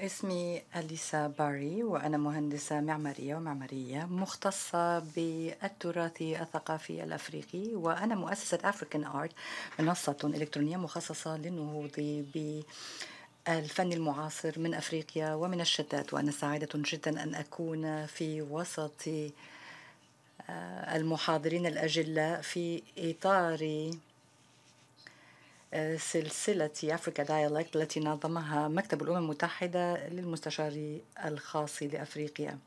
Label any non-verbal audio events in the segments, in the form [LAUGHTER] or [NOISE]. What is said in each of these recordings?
اسمي أليسا باري وأنا مهندسة معمارية ومعمارية مختصة بالتراث الثقافي الأفريقي وأنا مؤسسة أفريكان آرت منصة إلكترونية مخصصة للنهوض ب الفن المعاصر من أفريقيا ومن الشتات وأنا سعيدة جدا أن أكون في وسط آه، المحاضرين الأجلاء في إطار سلسلة أفريكا دايالكت التي نظمها مكتب الأمم المتحدة للمستشار الخاص لأفريقيا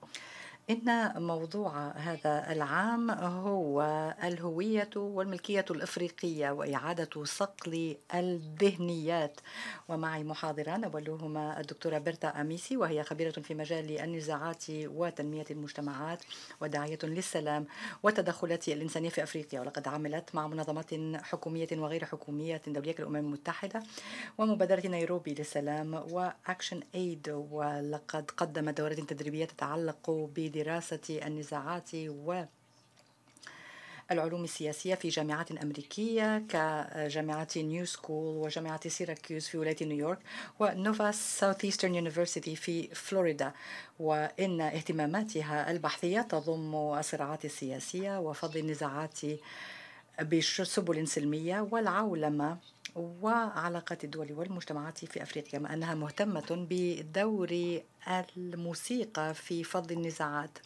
إن موضوع هذا العام هو الهوية والملكية الإفريقية وإعادة صقل الذهنيات ومعي محاضران أولهما الدكتورة بيرتا أميسي وهي خبيرة في مجال النزاعات وتنمية المجتمعات وداعية للسلام والتدخلات الإنسانية في أفريقيا ولقد عملت مع منظمات حكومية وغير حكومية دولية كالأمم المتحدة ومبادرة نيروبي للسلام وأكشن أيد ولقد قدمت دورات تدريبية تتعلق ب لدراسة النزاعات و العلوم السياسية في جامعات أمريكية كجامعة نيو سكول وجامعة سيراكيوز في ولاية نيويورك ونوفا ساوثيسترن يونيفرسيتي في فلوريدا وإن اهتماماتها البحثية تضم الصراعات السياسية وفض النزاعات بسبل سلمية والعولمة وعلاقات الدول والمجتمعات في أفريقيا ما أنها مهتمة بدور الموسيقى في فض النزاعات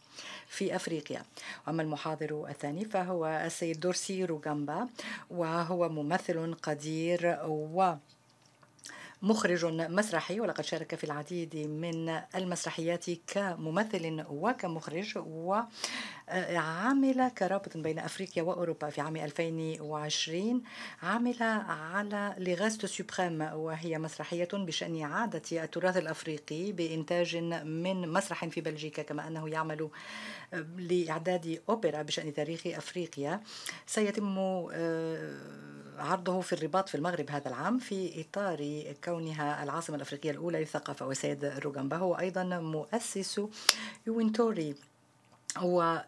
في أفريقيا أما المحاضر الثاني فهو السيد دورسي روغامبا وهو ممثل قدير و مخرج مسرحي ولقد شارك في العديد من المسرحيات كممثل وكمخرج وعمل كرابط بين أفريقيا وأوروبا في عام 2020 عمل على لغاست سوبريم وهي مسرحية بشأن إعادة التراث الأفريقي بإنتاج من مسرح في بلجيكا كما أنه يعمل لإعداد أوبرا بشأن تاريخ أفريقيا سيتم آه، عرضه في الرباط في المغرب هذا العام في إطار كونها العاصمة الأفريقية الأولى للثقافة والسيد روغامبا هو أيضا مؤسس يوينتوري هو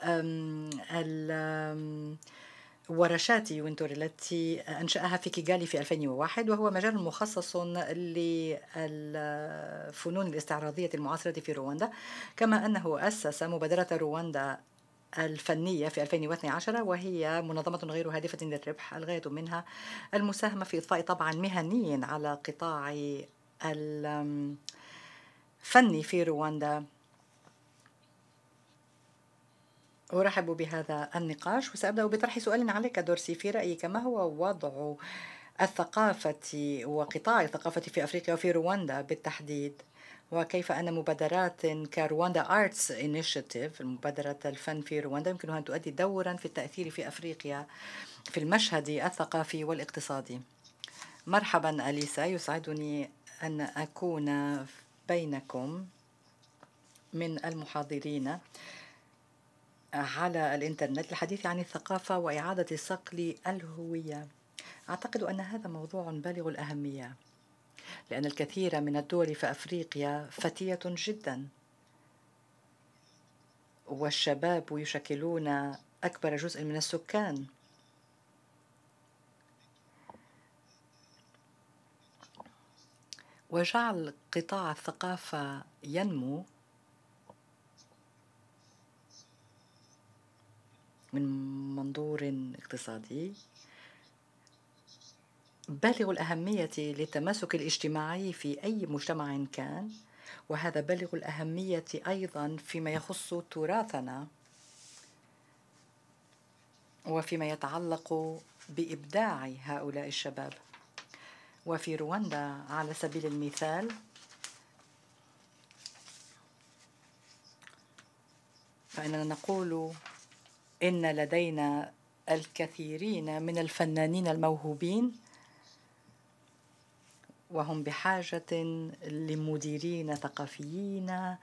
ورشات يوينتوري التي أنشأها في كيغالي في 2001 وهو مجال مخصص للفنون الاستعراضية المعاصرة في رواندا كما أنه أسس مبادرة رواندا الفنية في 2012 وهي منظمة غير هادفة للربح الغاية منها المساهمة في إضفاء طبعا مهني على قطاع الفني في رواندا أرحب بهذا النقاش وسأبدأ بطرح سؤال عليك دورسي في رأيك ما هو وضع الثقافة وقطاع الثقافة في أفريقيا وفي رواندا بالتحديد؟ وكيف أن مبادرات كرواندا آرتس إنيشيتيف مبادرة الفن في رواندا يمكنها أن تؤدي دورا في التأثير في أفريقيا في المشهد الثقافي والاقتصادي مرحبا أليسا يسعدني أن أكون بينكم من المحاضرين على الإنترنت للحديث عن الثقافة وإعادة صقل الهوية أعتقد أن هذا موضوع بالغ الأهمية لأن الكثير من الدول في أفريقيا فتية جدا والشباب يشكلون أكبر جزء من السكان وجعل قطاع الثقافة ينمو من منظور اقتصادي بالغ الأهمية للتماسك الاجتماعي في أي مجتمع كان وهذا بالغ الأهمية أيضا فيما يخص تراثنا وفيما يتعلق بإبداع هؤلاء الشباب وفي رواندا على سبيل المثال فإننا نقول إن لدينا الكثيرين من الفنانين الموهوبين وهم بحاجة لمديرين ثقافيين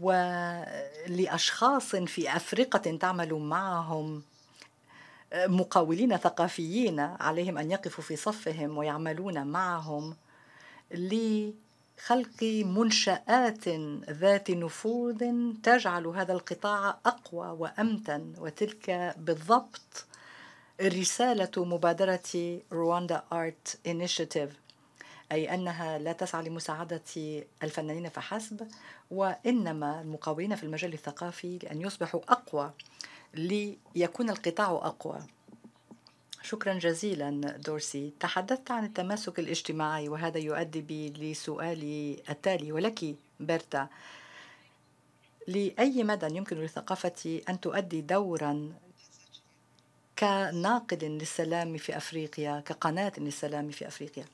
ولأشخاص في أفرقة تعمل معهم مقاولين ثقافيين عليهم أن يقفوا في صفهم ويعملون معهم لخلق منشآت ذات نفوذ تجعل هذا القطاع أقوى وأمتن وتلك بالضبط رسالة مبادرة رواندا آرت Initiative أي أنها لا تسعى لمساعدة الفنانين فحسب وإنما المقاولين في المجال الثقافي لأن يصبحوا أقوى ليكون القطاع أقوى شكرا جزيلا دورسي تحدثت عن التماسك الاجتماعي وهذا يؤدي بي لسؤالي التالي ولك بيرتا لأي مدى يمكن للثقافة أن تؤدي دورا كناقد للسلام في أفريقيا كقناة للسلام في أفريقيا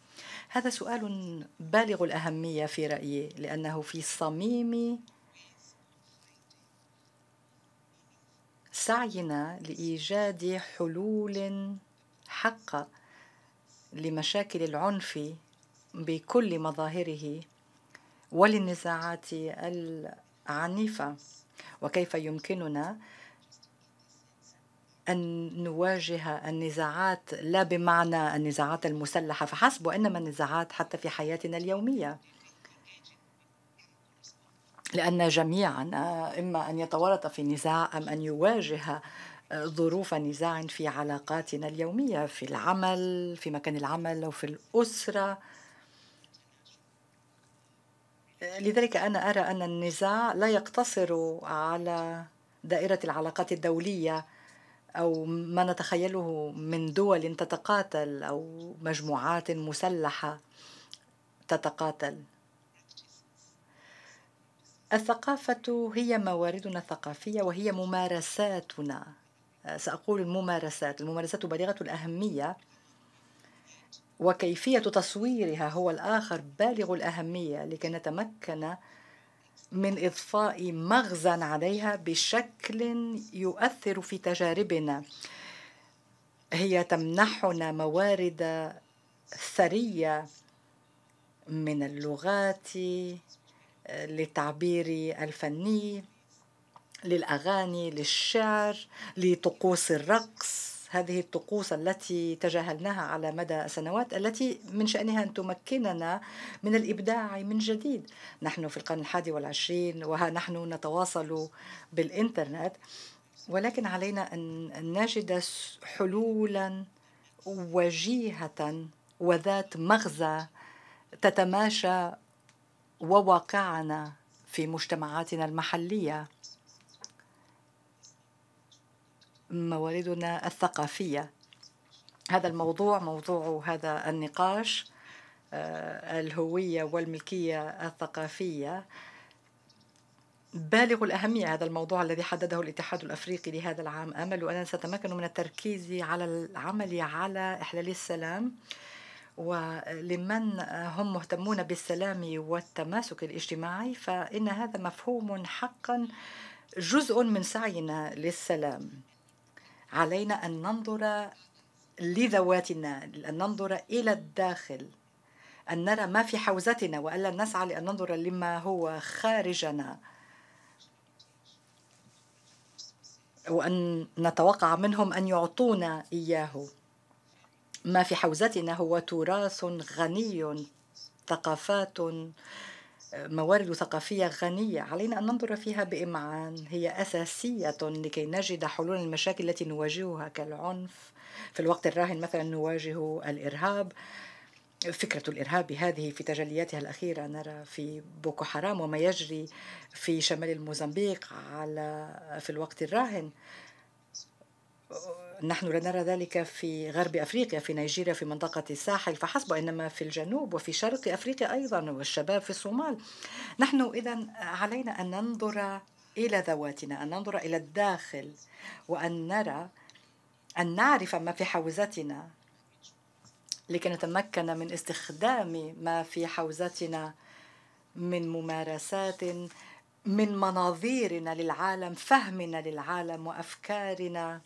هذا سؤال بالغ الأهمية في رأيي لأنه في صميم سعينا لإيجاد حلول حقة لمشاكل العنف بكل مظاهره وللنزاعات العنيفة وكيف يمكننا أن نواجه النزاعات لا بمعنى النزاعات المسلحة فحسب وإنما النزاعات حتى في حياتنا اليومية لأن جميعنا آه، إما أن يتورط في نزاع أم أن يواجه آه، ظروف نزاع في علاقاتنا اليومية في العمل في مكان العمل أو في الأسرة لذلك أنا أرى أن النزاع لا يقتصر على دائرة العلاقات الدولية أو ما نتخيله من دول تتقاتل أو مجموعات مسلحة تتقاتل الثقافة هي مواردنا الثقافية وهي ممارساتنا سأقول الممارسات الممارسات بالغة الأهمية وكيفية تصويرها هو الآخر بالغ الأهمية لكي نتمكن من إضفاء مغزى عليها بشكل يؤثر في تجاربنا هي تمنحنا موارد ثرية من اللغات للتعبير الفني للأغاني للشعر لطقوس الرقص هذه الطقوس التي تجاهلناها على مدى سنوات التي من شأنها أن تمكننا من الإبداع من جديد نحن في القرن الحادي والعشرين وها نحن نتواصل بالإنترنت ولكن علينا أن نجد حلولا وجيهة وذات مغزى تتماشى وواقعنا في مجتمعاتنا المحليه مواردنا الثقافية هذا الموضوع موضوع هذا النقاش آه، الهوية والملكية الثقافية بالغ الأهمية هذا الموضوع الذي حدده الاتحاد الأفريقي لهذا العام أمل أننا سنتمكن من التركيز على العمل على إحلال السلام ولمن هم مهتمون بالسلام والتماسك الاجتماعي فإن هذا مفهوم حقا جزء من سعينا للسلام علينا أن ننظر لذواتنا أن ننظر إلى الداخل أن نرى ما في حوزتنا وألا نسعى لأن ننظر لما هو خارجنا وأن نتوقع منهم أن يعطونا إياه ما في حوزتنا هو تراث غني ثقافات موارد ثقافية غنية علينا أن ننظر فيها بإمعان هي أساسية لكي نجد حلول المشاكل التي نواجهها كالعنف في الوقت الراهن مثلا نواجه الإرهاب فكرة الإرهاب هذه في تجلياتها الأخيرة نرى في بوكو حرام وما يجري في شمال الموزمبيق على في الوقت الراهن نحن لا نرى ذلك في غرب افريقيا في نيجيريا في منطقه الساحل فحسب انما في الجنوب وفي شرق افريقيا ايضا والشباب في الصومال نحن اذا علينا ان ننظر الى ذواتنا ان ننظر الى الداخل وان نرى ان نعرف ما في حوزتنا لكي نتمكن من استخدام ما في حوزتنا من ممارسات من مناظيرنا للعالم فهمنا للعالم وافكارنا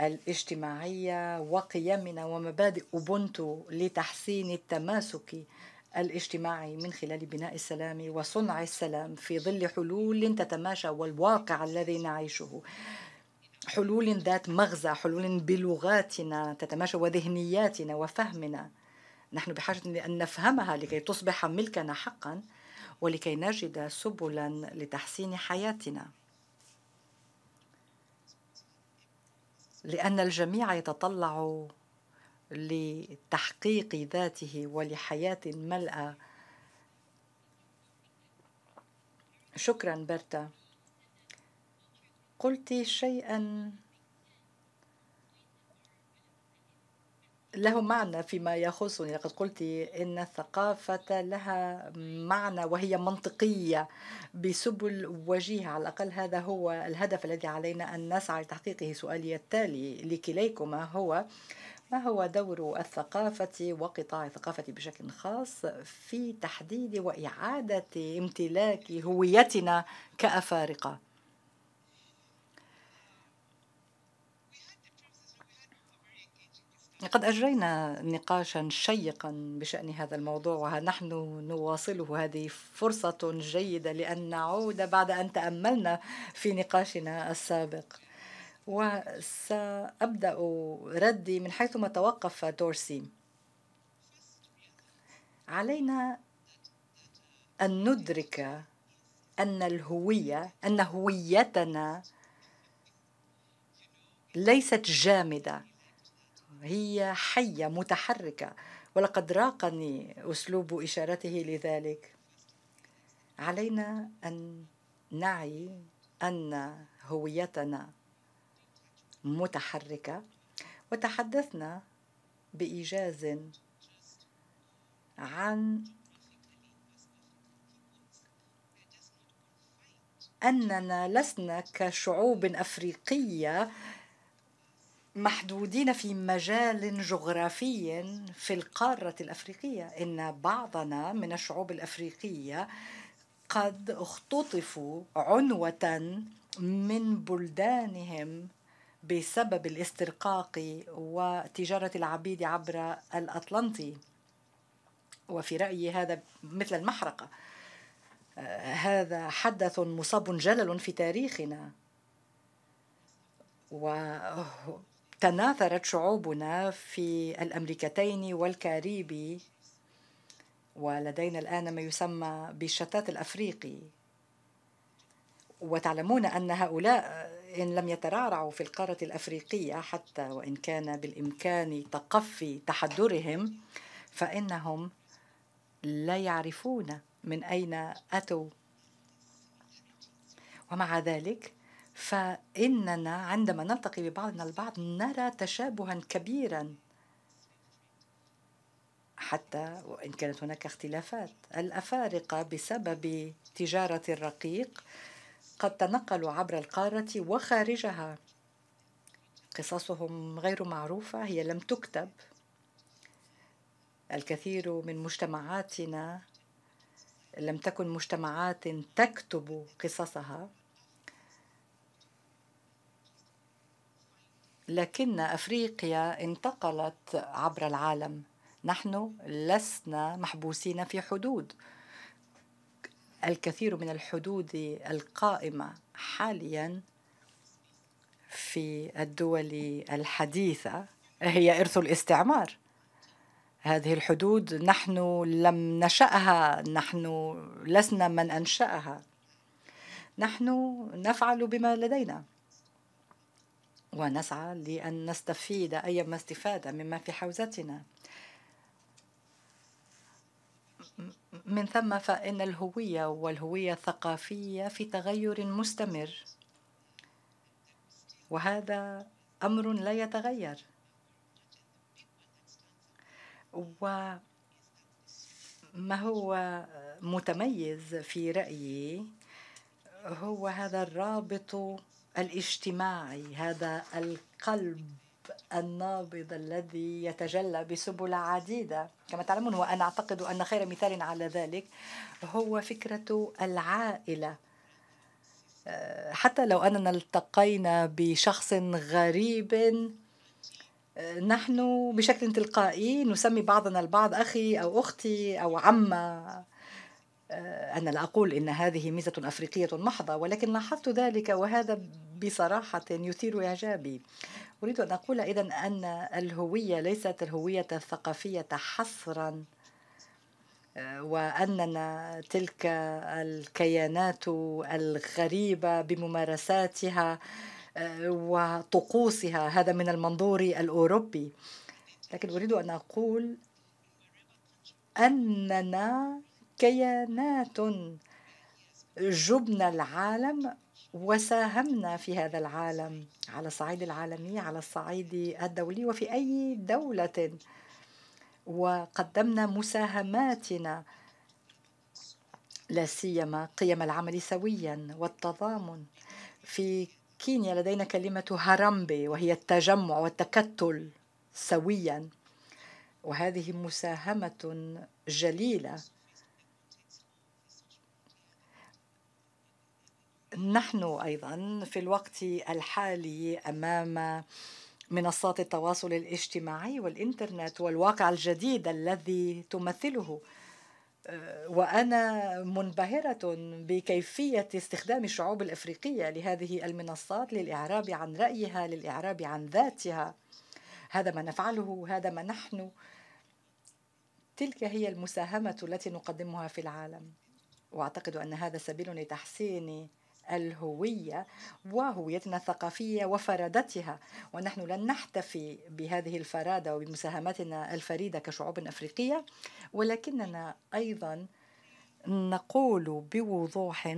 الاجتماعية وقيمنا ومبادئ أوبونتو لتحسين التماسك الاجتماعي من خلال بناء السلام وصنع السلام في ظل حلول تتماشى والواقع الذي نعيشه حلول ذات مغزى حلول بلغاتنا تتماشى وذهنياتنا وفهمنا نحن بحاجة لأن نفهمها لكي تصبح ملكنا حقا ولكي نجد سبلا لتحسين حياتنا لأن الجميع يتطلع لتحقيق ذاته ولحياة ملأى شكرا برتا قلت شيئا له معنى فيما يخصني لقد قلت ان الثقافه لها معنى وهي منطقيه بسبل وجيهه على الاقل هذا هو الهدف الذي علينا ان نسعى لتحقيقه سؤالي التالي لكليكما هو ما هو دور الثقافة وقطاع الثقافة بشكل خاص في تحديد وإعادة امتلاك هويتنا كأفارقة؟ قد أجرينا نقاشا شيقا بشأن هذا الموضوع ونحن نواصله هذه فرصة جيدة لأن نعود بعد أن تأملنا في نقاشنا السابق وسأبدأ ردي من حيث ما توقف تورسي علينا أن ندرك أن الهوية أن هويتنا ليست جامدة هي حية متحركة ولقد راقني أسلوب إشارته لذلك علينا أن نعي أن هويتنا متحركة وتحدثنا بإيجاز عن أننا لسنا كشعوب أفريقية محدودين في مجال جغرافي في القارة الأفريقية إن بعضنا من الشعوب الأفريقية قد اختطفوا عنوة من بلدانهم بسبب الاسترقاق وتجارة العبيد عبر الأطلنطي وفي رأيي هذا مثل المحرقة هذا حدث مصاب جلل في تاريخنا و تناثرت شعوبنا في الامريكتين والكاريبي ولدينا الان ما يسمى بالشتات الافريقي وتعلمون ان هؤلاء ان لم يترعرعوا في القاره الافريقيه حتى وان كان بالامكان تقفي تحدرهم فانهم لا يعرفون من اين اتوا ومع ذلك فإننا عندما نلتقي ببعضنا البعض نرى تشابها كبيرا حتى وإن كانت هناك اختلافات الأفارقة بسبب تجارة الرقيق قد تنقلوا عبر القارة وخارجها قصصهم غير معروفة هي لم تكتب الكثير من مجتمعاتنا لم تكن مجتمعات تكتب قصصها لكن افريقيا انتقلت عبر العالم نحن لسنا محبوسين في حدود الكثير من الحدود القائمه حاليا في الدول الحديثه هي ارث الاستعمار هذه الحدود نحن لم نشاها نحن لسنا من انشاها نحن نفعل بما لدينا ونسعى لأن نستفيد أيما استفادة مما في حوزتنا من ثم فإن الهوية والهوية الثقافية في تغير مستمر وهذا أمر لا يتغير وما هو متميز في رأيي هو هذا الرابط الاجتماعي هذا القلب النابض الذي يتجلى بسبل عديدة كما تعلمون وأنا أعتقد أن خير مثال على ذلك هو فكرة العائلة آه، حتى لو أننا التقينا بشخص غريب آه، نحن بشكل تلقائي نسمي بعضنا البعض أخي أو أختي أو عمة أنا لا أقول إن هذه ميزة أفريقية محضة ولكن لاحظت ذلك وهذا بصراحة يثير إعجابي أريد أن أقول إذا أن الهوية ليست الهوية الثقافية حصرا آه، وأننا تلك الكيانات الغريبة بممارساتها آه، وطقوسها هذا من المنظور الأوروبي لكن أريد أن أقول أننا كيانات جبنا العالم وساهمنا في هذا العالم على الصعيد العالمي على الصعيد الدولي وفي أي دولة وقدمنا مساهماتنا لا سيما قيم العمل سويا والتضامن في كينيا لدينا كلمة هارامبي وهي التجمع والتكتل سويا وهذه مساهمة جليلة نحن ايضا في الوقت الحالي امام منصات التواصل الاجتماعي والانترنت والواقع الجديد الذي تمثله آه، وانا منبهره بكيفيه استخدام الشعوب الافريقيه لهذه المنصات للاعراب عن رايها للاعراب عن ذاتها هذا ما نفعله هذا ما نحن تلك هي المساهمه التي نقدمها في العالم واعتقد ان هذا سبيل لتحسين الهوية وهويتنا الثقافية وفرادتها ونحن لن نحتفي بهذه الفرادة وبمساهماتنا الفريدة كشعوب أفريقية ولكننا أيضا نقول بوضوح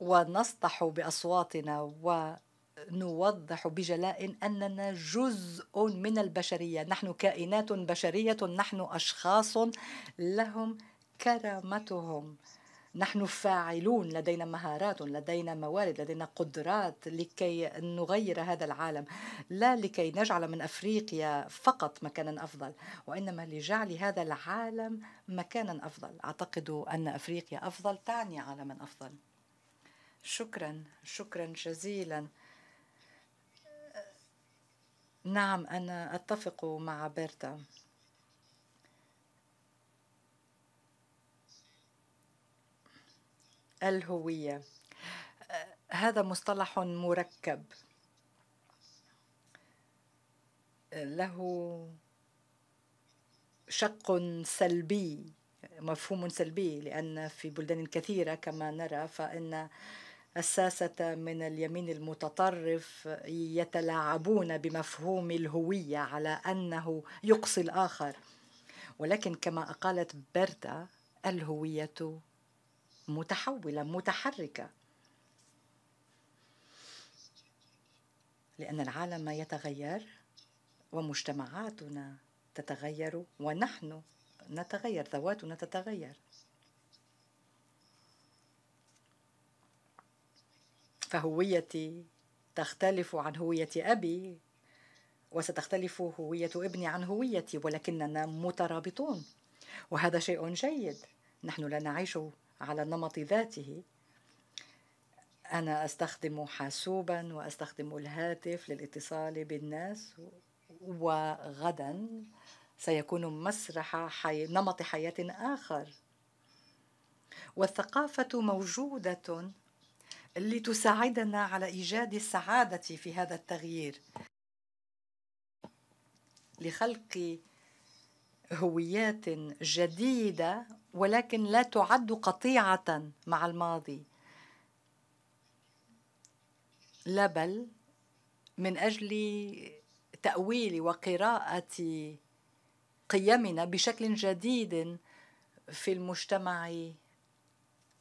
ونصدح بأصواتنا ونوضح بجلاء أننا جزء من البشرية نحن كائنات بشرية نحن أشخاص لهم كرامتهم نحن فاعلون لدينا مهارات لدينا موارد لدينا قدرات لكي نغير هذا العالم لا لكي نجعل من أفريقيا فقط مكانا أفضل وإنما لجعل هذا العالم مكانا أفضل أعتقد أن أفريقيا أفضل تعني عالما أفضل شكرا شكرا جزيلا نعم أنا أتفق مع بيرتا الهوية هذا مصطلح مركب له شق سلبي مفهوم سلبي لأن في بلدان كثيرة كما نرى فإن الساسة من اليمين المتطرف يتلاعبون بمفهوم الهوية على أنه يقصي الآخر ولكن كما أقالت برتا الهوية متحولة متحركة لأن العالم يتغير ومجتمعاتنا تتغير ونحن نتغير ذواتنا تتغير فهويتي تختلف عن هوية أبي وستختلف هوية ابني عن هويتي ولكننا مترابطون وهذا شيء جيد نحن لا نعيش على نمط ذاته أنا أستخدم حاسوبا وأستخدم الهاتف للاتصال بالناس وغدا سيكون مسرح حي... نمط حياة آخر والثقافة موجودة لتساعدنا على إيجاد السعادة في هذا التغيير لخلق هويات جديدة ولكن لا تعد قطيعة مع الماضي لا بل من أجل تأويل وقراءة قيمنا بشكل جديد في المجتمع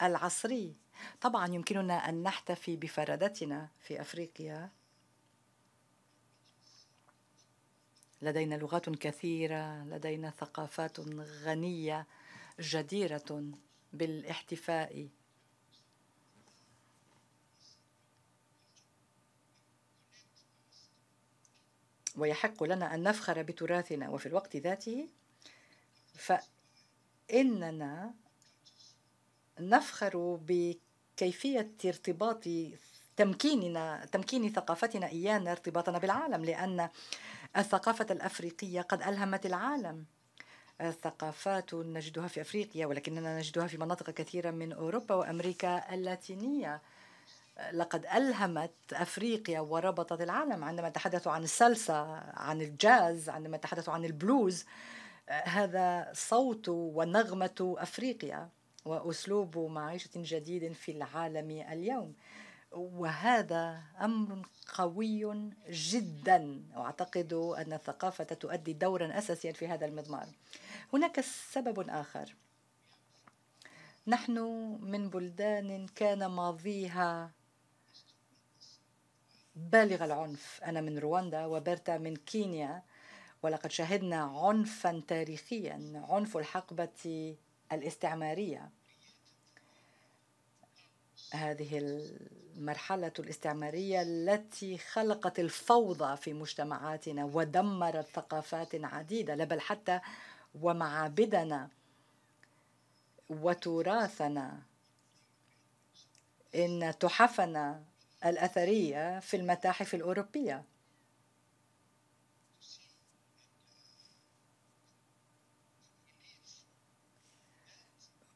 العصري طبعا يمكننا أن نحتفي بفرادتنا في أفريقيا لدينا لغات كثيرة لدينا ثقافات غنية جديرة بالاحتفاء ويحق لنا أن نفخر بتراثنا وفي الوقت ذاته فإننا نفخر بكيفية ارتباط تمكيننا تمكين ثقافتنا إيانا ارتباطنا بالعالم لأن الثقافة الأفريقية قد ألهمت العالم ثقافات نجدها في أفريقيا ولكننا نجدها في مناطق كثيرة من أوروبا وأمريكا اللاتينية لقد ألهمت أفريقيا وربطت العالم عندما تحدثوا عن السلسة عن الجاز عندما تحدثوا عن البلوز هذا صوت ونغمة أفريقيا وأسلوب معيشة جديد في العالم اليوم وهذا امر قوي جدا واعتقد ان الثقافه تؤدي دورا اساسيا في هذا المضمار هناك سبب اخر نحن من بلدان كان ماضيها بالغ العنف انا من رواندا وبرتا من كينيا ولقد شهدنا عنفا تاريخيا عنف الحقبه الاستعماريه هذه المرحلة الاستعمارية التي خلقت الفوضى في مجتمعاتنا ودمرت ثقافات عديدة بل حتى ومعابدنا وتراثنا إن تحفنا الأثرية في المتاحف الأوروبية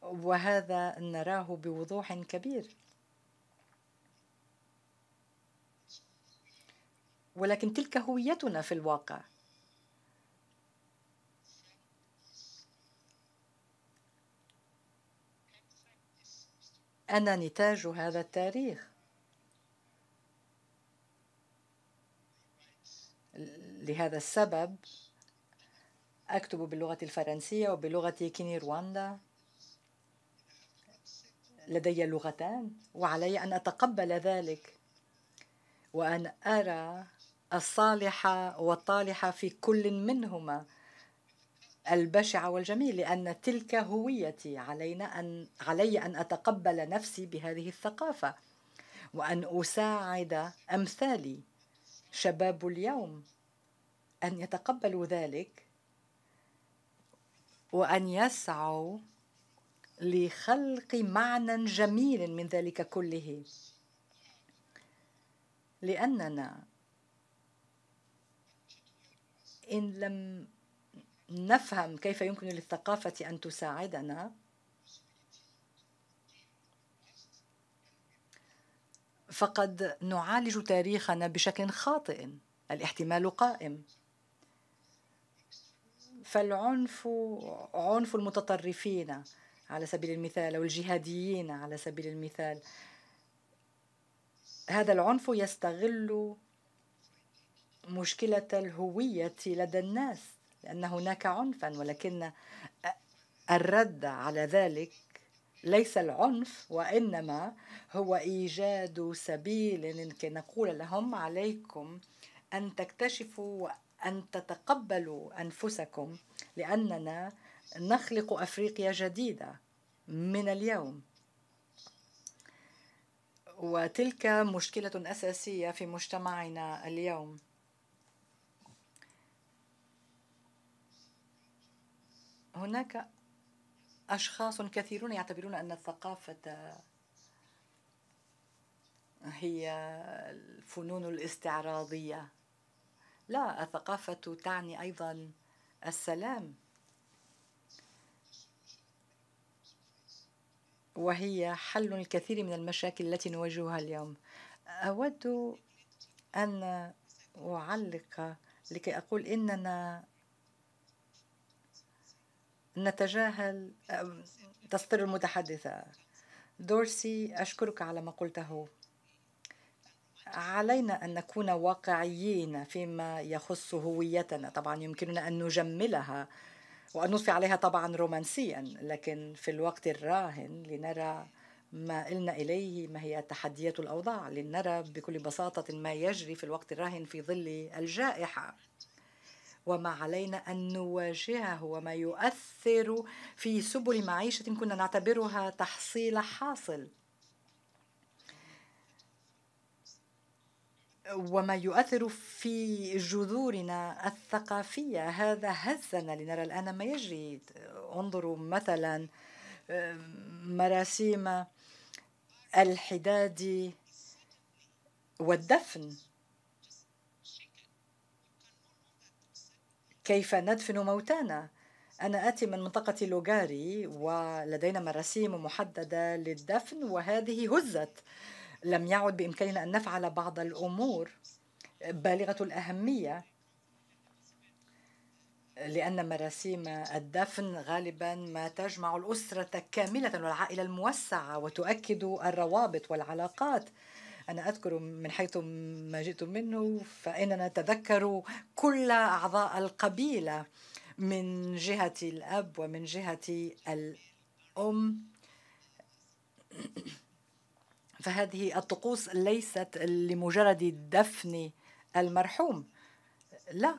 وهذا نراه بوضوح كبير ولكن تلك هويتنا في الواقع أنا نتاج هذا التاريخ لهذا السبب أكتب باللغة الفرنسية وبلغة كيني رواندا لدي لغتان وعلي أن أتقبل ذلك وأن أرى الصالحة والطالحة في كل منهما البشعة والجميل لأن تلك هويتي علينا أن علي أن أتقبل نفسي بهذه الثقافة وأن أساعد أمثالي شباب اليوم أن يتقبلوا ذلك وأن يسعوا لخلق معنى جميل من ذلك كله لأننا إن لم نفهم كيف يمكن للثقافة أن تساعدنا فقد نعالج تاريخنا بشكل خاطئ الاحتمال قائم فالعنف عنف المتطرفين على سبيل المثال او الجهاديين على سبيل المثال هذا العنف يستغل مشكلة الهوية لدى الناس لأن هناك عنفا ولكن الرد على ذلك ليس العنف وإنما هو إيجاد سبيل كي نقول لهم عليكم أن تكتشفوا وأن تتقبلوا أنفسكم لأننا نخلق أفريقيا جديدة من اليوم وتلك مشكلة أساسية في مجتمعنا اليوم هناك أشخاص كثيرون يعتبرون أن الثقافة هي الفنون الاستعراضية لا الثقافة تعني أيضا السلام وهي حل الكثير من المشاكل التي نواجهها اليوم أود أن أعلق لكي أقول إننا نتجاهل تسطير المتحدثة دورسي أشكرك على ما قلته علينا أن نكون واقعيين فيما يخص هويتنا طبعا يمكننا أن نجملها وأن نضفي عليها طبعا رومانسيا لكن في الوقت الراهن لنرى ما إلنا إليه ما هي تحديات الأوضاع لنرى بكل بساطة ما يجري في الوقت الراهن في ظل الجائحة وما علينا أن نواجهه وما يؤثر في سبل معيشة كنا نعتبرها تحصيل حاصل وما يؤثر في جذورنا الثقافية هذا هزنا لنرى الآن ما يجري انظروا مثلا مراسيم الحداد والدفن كيف ندفن موتانا أنا آتي من منطقة لوغاري ولدينا مراسيم محددة للدفن وهذه هزت لم يعد بإمكاننا أن نفعل بعض الأمور بالغة الأهمية لأن مراسيم الدفن غالبا ما تجمع الأسرة كاملة والعائلة الموسعة وتؤكد الروابط والعلاقات أنا أذكر من حيث ما جئتم منه فإننا نتذكر كل أعضاء القبيلة من جهة الأب ومن جهة الأم [CLEARS THROAT] فهذه الطقوس ليست لمجرد دفن المرحوم لا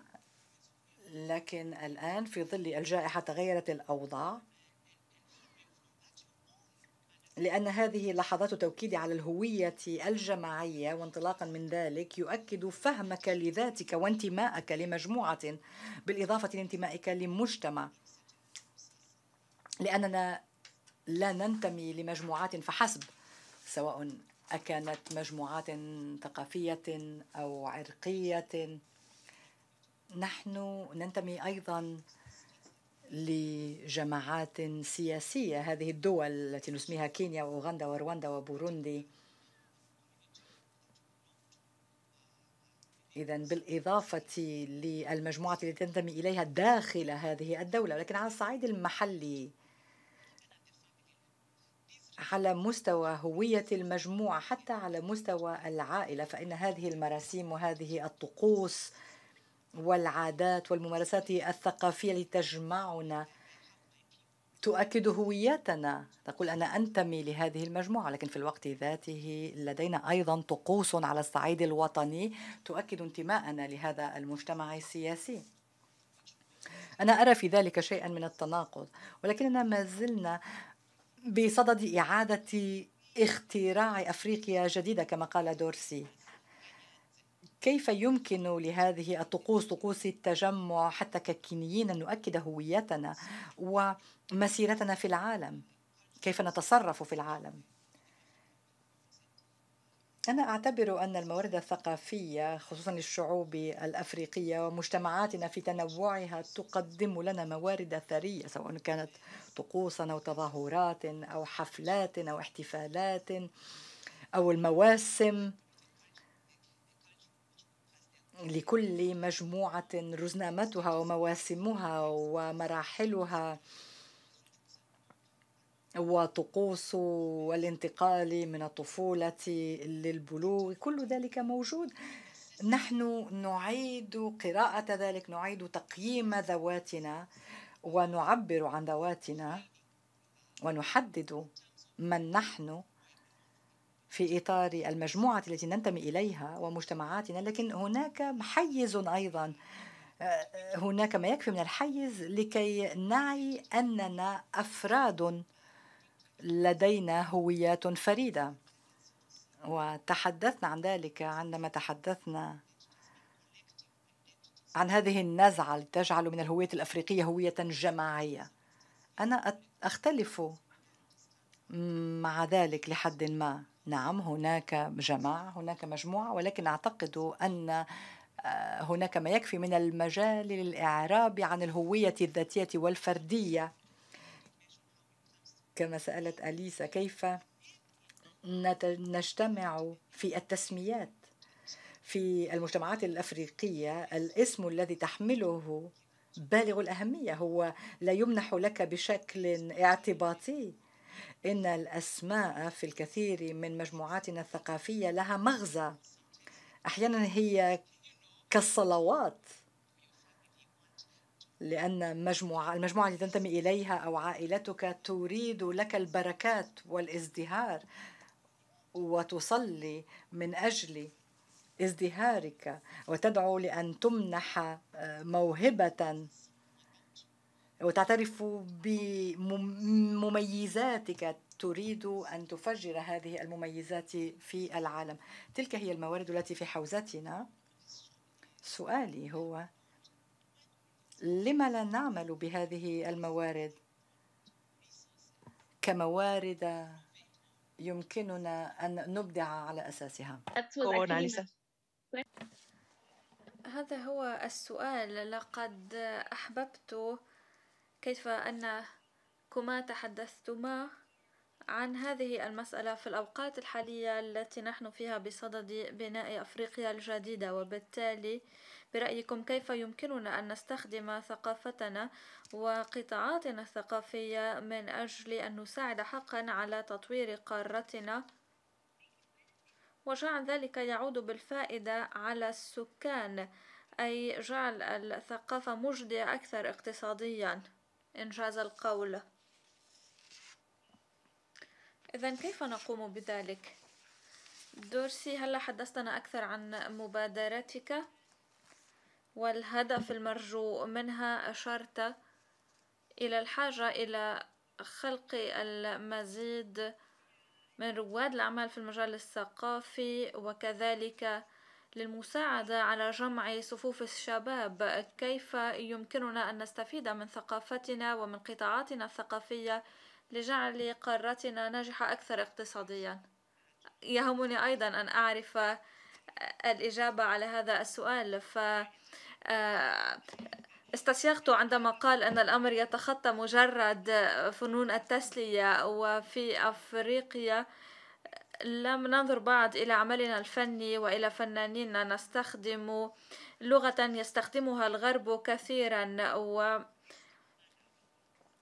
لكن الآن في ظل الجائحة تغيرت الأوضاع لأن هذه لحظات توكيد على الهوية الجماعية وانطلاقا من ذلك يؤكد فهمك لذاتك وانتمائك لمجموعة بالإضافة لانتمائك لمجتمع لأننا لا ننتمي لمجموعات فحسب سواء أكانت مجموعات ثقافية أو عرقية نحن ننتمي أيضا لجماعات سياسية هذه الدول التي نسميها كينيا وأوغندا ورواندا وبوروندي إذا بالإضافة للمجموعة التي تنتمي إليها داخل هذه الدولة لكن على الصعيد المحلي على مستوى هوية المجموعة حتى على مستوى العائلة فإن هذه المراسيم وهذه الطقوس والعادات والممارسات الثقافية التي تجمعنا تؤكد هويتنا تقول أنا أنتمي لهذه المجموعة لكن في الوقت ذاته لدينا أيضا طقوس على الصعيد الوطني تؤكد انتماءنا لهذا المجتمع السياسي أنا أرى في ذلك شيئا من التناقض ولكننا ما زلنا بصدد إعادة اختراع أفريقيا جديدة كما قال دورسي كيف يمكن لهذه الطقوس طقوس التجمع حتى ككينيين أن نؤكد هويتنا ومسيرتنا في العالم كيف نتصرف في العالم أنا أعتبر أن الموارد الثقافية خصوصا للشعوب الأفريقية ومجتمعاتنا في تنوعها تقدم لنا موارد ثرية سواء كانت طقوسا أو تظاهرات أو حفلات أو احتفالات أو المواسم لكل مجموعة رزنامتها ومواسمها ومراحلها وطقوس والانتقال من الطفولة للبلوغ كل ذلك موجود نحن نعيد قراءة ذلك نعيد تقييم ذواتنا ونعبر عن ذواتنا ونحدد من نحن في إطار المجموعة التي ننتمي إليها ومجتمعاتنا لكن هناك حيز أيضا آه، هناك ما يكفي من الحيز لكي نعي أننا أفراد لدينا هويات فريدة وتحدثنا عن ذلك عندما تحدثنا عن هذه النزعة التي تجعل من الهوية الأفريقية هوية جماعية أنا أختلف مع ذلك لحد ما نعم هناك جماعة هناك مجموعة ولكن أعتقد أن آه، هناك ما يكفي من المجال للإعراب عن الهوية الذاتية والفردية كما سألت أليسا كيف نجتمع في التسميات في المجتمعات الأفريقية الاسم الذي تحمله بالغ الأهمية هو لا يمنح لك بشكل اعتباطي إن الأسماء في الكثير من مجموعاتنا الثقافية لها مغزى أحيانا هي كالصلوات لأن مجموعة المجموعة التي تنتمي إليها أو عائلتك تريد لك البركات والازدهار وتصلي من أجل ازدهارك وتدعو لأن تمنح موهبة وتعترف بمميزاتك تريد أن تفجر هذه المميزات في العالم تلك هي الموارد التي في حوزتنا سؤالي هو لما لا نعمل بهذه الموارد كموارد يمكننا أن نبدع على أساسها هذا هو السؤال لقد أحببت كيف أنكما تحدثتما عن هذه المسألة في الأوقات الحالية التي نحن فيها بصدد بناء أفريقيا الجديدة وبالتالي برأيكم كيف يمكننا أن نستخدم ثقافتنا وقطاعاتنا الثقافية من أجل أن نساعد حقا على تطوير قارتنا وجعل ذلك يعود بالفائدة على السكان أي جعل الثقافة مجدية أكثر اقتصادياً إنجاز القول إذا كيف نقوم بذلك؟ دورسي هلا حدثتنا أكثر عن مبادرتك والهدف المرجو منها أشرت إلى الحاجة إلى خلق المزيد من رواد الأعمال في المجال الثقافي وكذلك للمساعدة على جمع صفوف الشباب كيف يمكننا أن نستفيد من ثقافتنا ومن قطاعاتنا الثقافية لجعل قارتنا ناجحة أكثر اقتصاديا يهمني أيضا أن أعرف الإجابة على هذا السؤال ف آه، استسيغت عندما قال أن الأمر يتخطى مجرد فنون التسلية وفي أفريقيا لم ننظر بعد إلى عملنا الفني وإلى فنانينا نستخدم لغة يستخدمها الغرب كثيرا و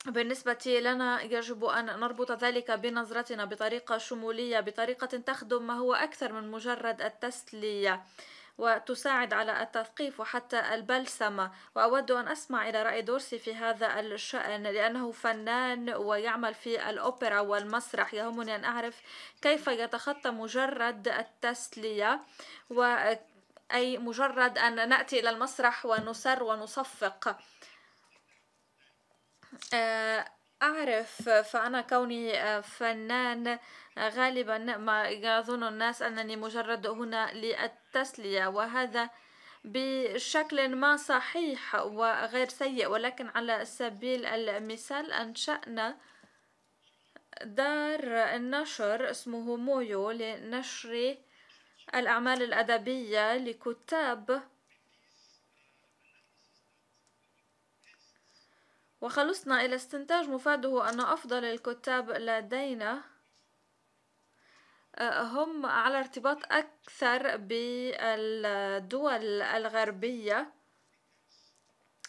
بالنسبة لنا يجب أن نربط ذلك بنظرتنا بطريقة شمولية بطريقة تخدم ما هو أكثر من مجرد التسلية وتساعد على التثقيف وحتى البلسمة وأود أن أسمع إلى رأي دورسي في هذا الشأن لأنه فنان ويعمل في الأوبرا والمسرح يهمني أن أعرف كيف يتخطى مجرد التسلية و أي مجرد أن نأتي إلى المسرح ونسر ونصفق آه، أعرف فأنا كوني آه، فنان آه، غالبا ما يظن الناس أنني مجرد هنا للتسلية وهذا بشكل ما صحيح وغير سيء ولكن على سبيل المثال أنشأنا دار النشر اسمه مويو لنشر الأعمال الأدبية لكتاب وخلصنا إلى استنتاج مفاده أن أفضل الكتاب لدينا آه، هم على ارتباط أكثر بالدول الغربية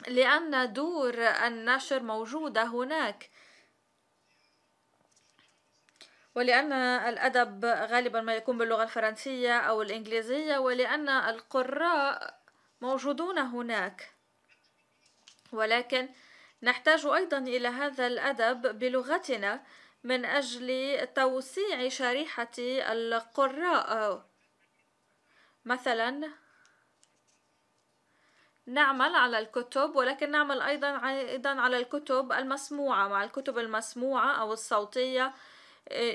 لأن دور النشر موجودة هناك ولأن الأدب غالبا ما يكون باللغة الفرنسية أو الإنجليزية ولأن القراء موجودون هناك ولكن نحتاج أيضا إلى هذا الأدب بلغتنا من أجل توسيع شريحة القراء مثلا نعمل على الكتب ولكن نعمل أيضا أيضا على الكتب المسموعة مع الكتب المسموعة أو الصوتية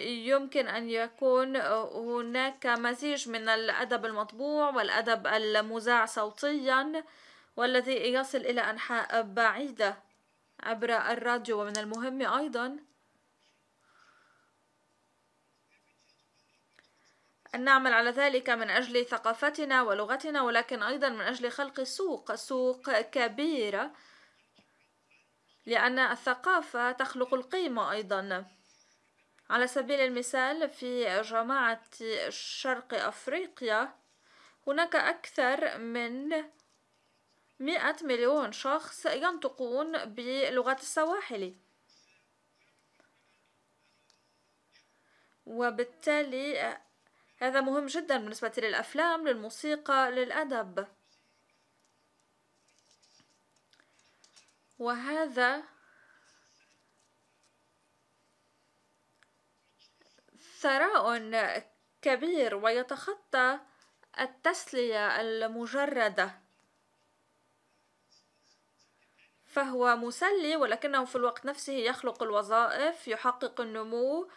يمكن أن يكون هناك مزيج من الأدب المطبوع والأدب المذاع صوتيا والذي يصل إلى أنحاء بعيدة عبر الراديو ومن المهم أيضا أن نعمل على ذلك من أجل ثقافتنا ولغتنا ولكن أيضا من أجل خلق سوق سوق كبيرة لأن الثقافة تخلق القيمة أيضا على سبيل المثال في جماعة شرق أفريقيا هناك أكثر من مئة مليون شخص ينطقون بلغة السواحلي وبالتالي هذا مهم جدا بالنسبة للأفلام للموسيقى للأدب وهذا ثراء كبير ويتخطى التسلية المجردة فهو مسلي ولكنه في الوقت نفسه يخلق الوظائف يحقق النمو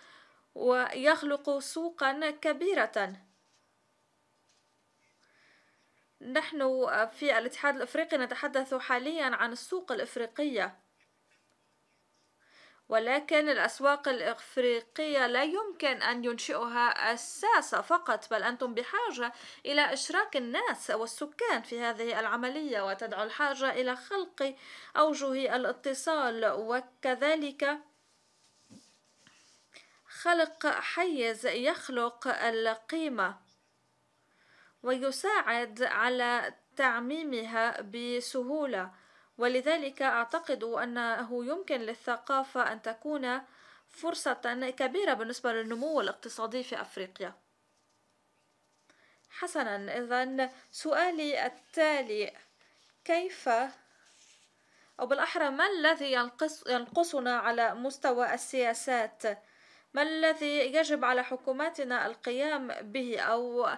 ويخلق سوقا كبيرة نحن في الاتحاد الافريقي نتحدث حاليا عن السوق الافريقيه ولكن الأسواق الإفريقية لا يمكن أن ينشئها الساسة فقط بل أنتم بحاجة إلى إشراك الناس والسكان في هذه العملية وتدعو الحاجة إلى خلق أوجه الاتصال وكذلك خلق حيز يخلق القيمة ويساعد على تعميمها بسهوله ولذلك أعتقد أنه يمكن للثقافة أن تكون فرصة كبيرة بالنسبة للنمو الاقتصادي في أفريقيا حسنا إذا سؤالي التالي كيف أو بالأحرى ما الذي ينقص ينقصنا على مستوى السياسات ما الذي يجب على حكوماتنا القيام به أو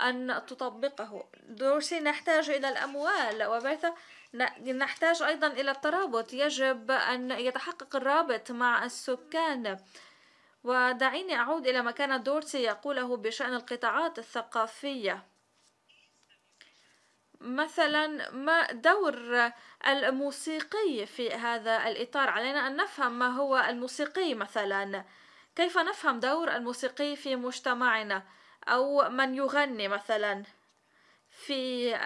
أن تطبقه دروسي نحتاج إلى الأموال وبعثة نحتاج أيضا إلى الترابط يجب أن يتحقق الرابط مع السكان ودعيني أعود إلى ما كان دورسي يقوله بشأن القطاعات الثقافية مثلا ما دور الموسيقي في هذا الإطار علينا أن نفهم ما هو الموسيقي مثلا كيف نفهم دور الموسيقي في مجتمعنا أو من يغني مثلا في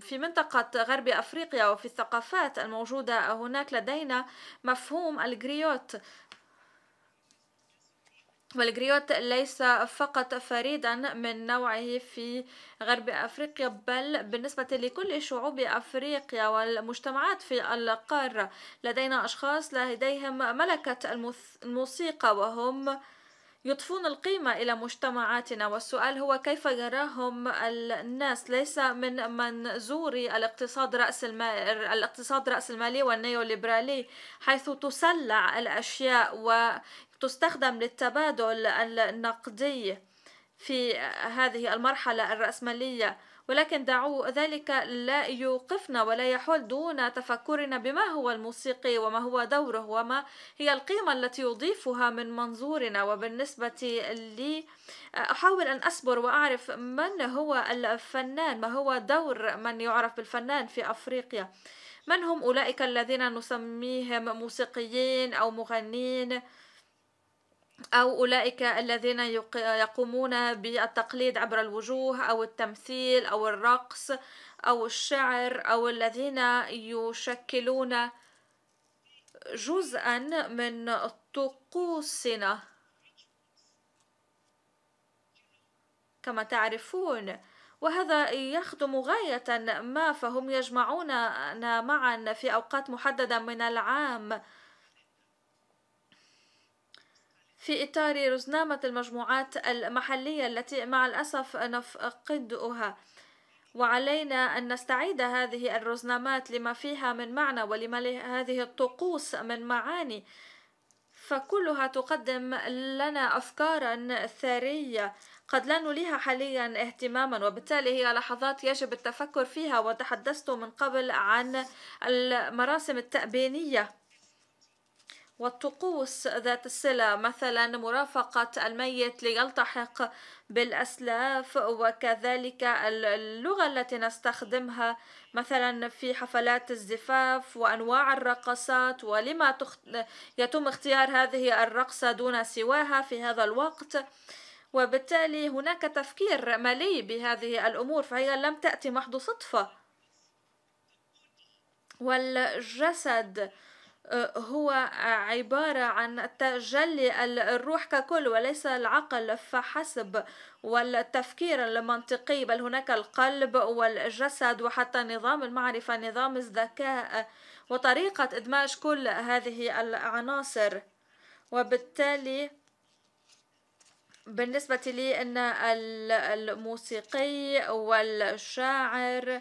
في منطقة غرب أفريقيا وفي الثقافات الموجودة هناك لدينا مفهوم الجريوت والجريوت ليس فقط فريدا من نوعه في غرب أفريقيا بل بالنسبة لكل شعوب أفريقيا والمجتمعات في القارة لدينا أشخاص لديهم ملكة الموسيقى وهم يضفون القيمة إلى مجتمعاتنا والسؤال هو كيف يراهم الناس ليس من منظوري الاقتصاد رأس المال الاقتصاد رأس المالي والنيوليبرالي حيث تسلع الأشياء وتستخدم للتبادل النقدي في هذه المرحلة الرأسمالية ولكن دعوا ذلك لا يوقفنا ولا يحول دون تفكرنا بما هو الموسيقي وما هو دوره وما هي القيمة التي يضيفها من منظورنا وبالنسبة لي أحاول أن أصبر وأعرف من هو الفنان ما هو دور من يعرف بالفنان في أفريقيا من هم أولئك الذين نسميهم موسيقيين أو مغنين أو أولئك الذين يقومون بالتقليد عبر الوجوه أو التمثيل أو الرقص أو الشعر أو الذين يشكلون جزءا من طقوسنا كما تعرفون وهذا يخدم غاية ما فهم يجمعوننا معا في أوقات محددة من العام في إطار رزنامة المجموعات المحلية التي مع الأسف نفقدها وعلينا أن نستعيد هذه الرزنامات لما فيها من معنى ولما هذه الطقوس من معاني فكلها تقدم لنا أفكارا ثرية قد لا نليها حاليا اهتماما وبالتالي هي لحظات يجب التفكر فيها وتحدثت من قبل عن المراسم التأبينية والطقوس ذات الصلة مثلا مرافقة الميت ليلتحق بالأسلاف وكذلك اللغة التي نستخدمها مثلا في حفلات الزفاف وأنواع الرقصات ولما يتم اختيار هذه الرقصة دون سواها في هذا الوقت وبالتالي هناك تفكير مالي بهذه الأمور فهي لم تأتي محض صدفة والجسد هو عبارة عن تجلي الروح ككل وليس العقل فحسب والتفكير المنطقي بل هناك القلب والجسد وحتى نظام المعرفة نظام الذكاء وطريقة إدماج كل هذه العناصر وبالتالي بالنسبة لي أن الموسيقي والشاعر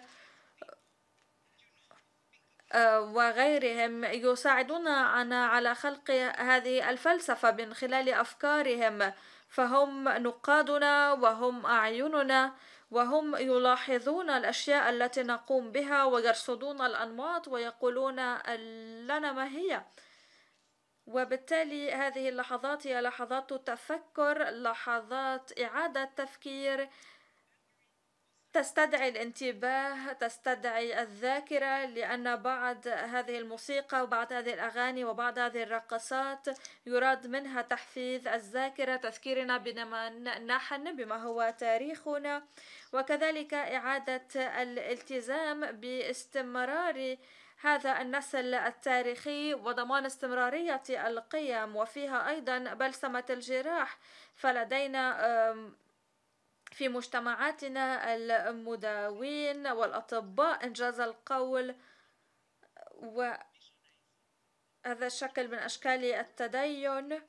وغيرهم يساعدون على خلق هذه الفلسفة من خلال أفكارهم فهم نقادنا وهم أعيننا وهم يلاحظون الأشياء التي نقوم بها ويرصدون الأنماط ويقولون لنا ما هي وبالتالي هذه اللحظات هي لحظات تفكر لحظات إعادة تفكير تستدعي الانتباه تستدعي الذاكرة لأن بعض هذه الموسيقى وبعض هذه الأغاني وبعض هذه الرقصات يراد منها تحفيز الذاكرة تذكيرنا بما نحن بما هو تاريخنا وكذلك إعادة الالتزام باستمرار هذا النسل التاريخي وضمان استمرارية القيم وفيها أيضا بلسمة الجراح فلدينا في مجتمعاتنا المداوين والأطباء إنجاز القول وهذا شكل من أشكال التدين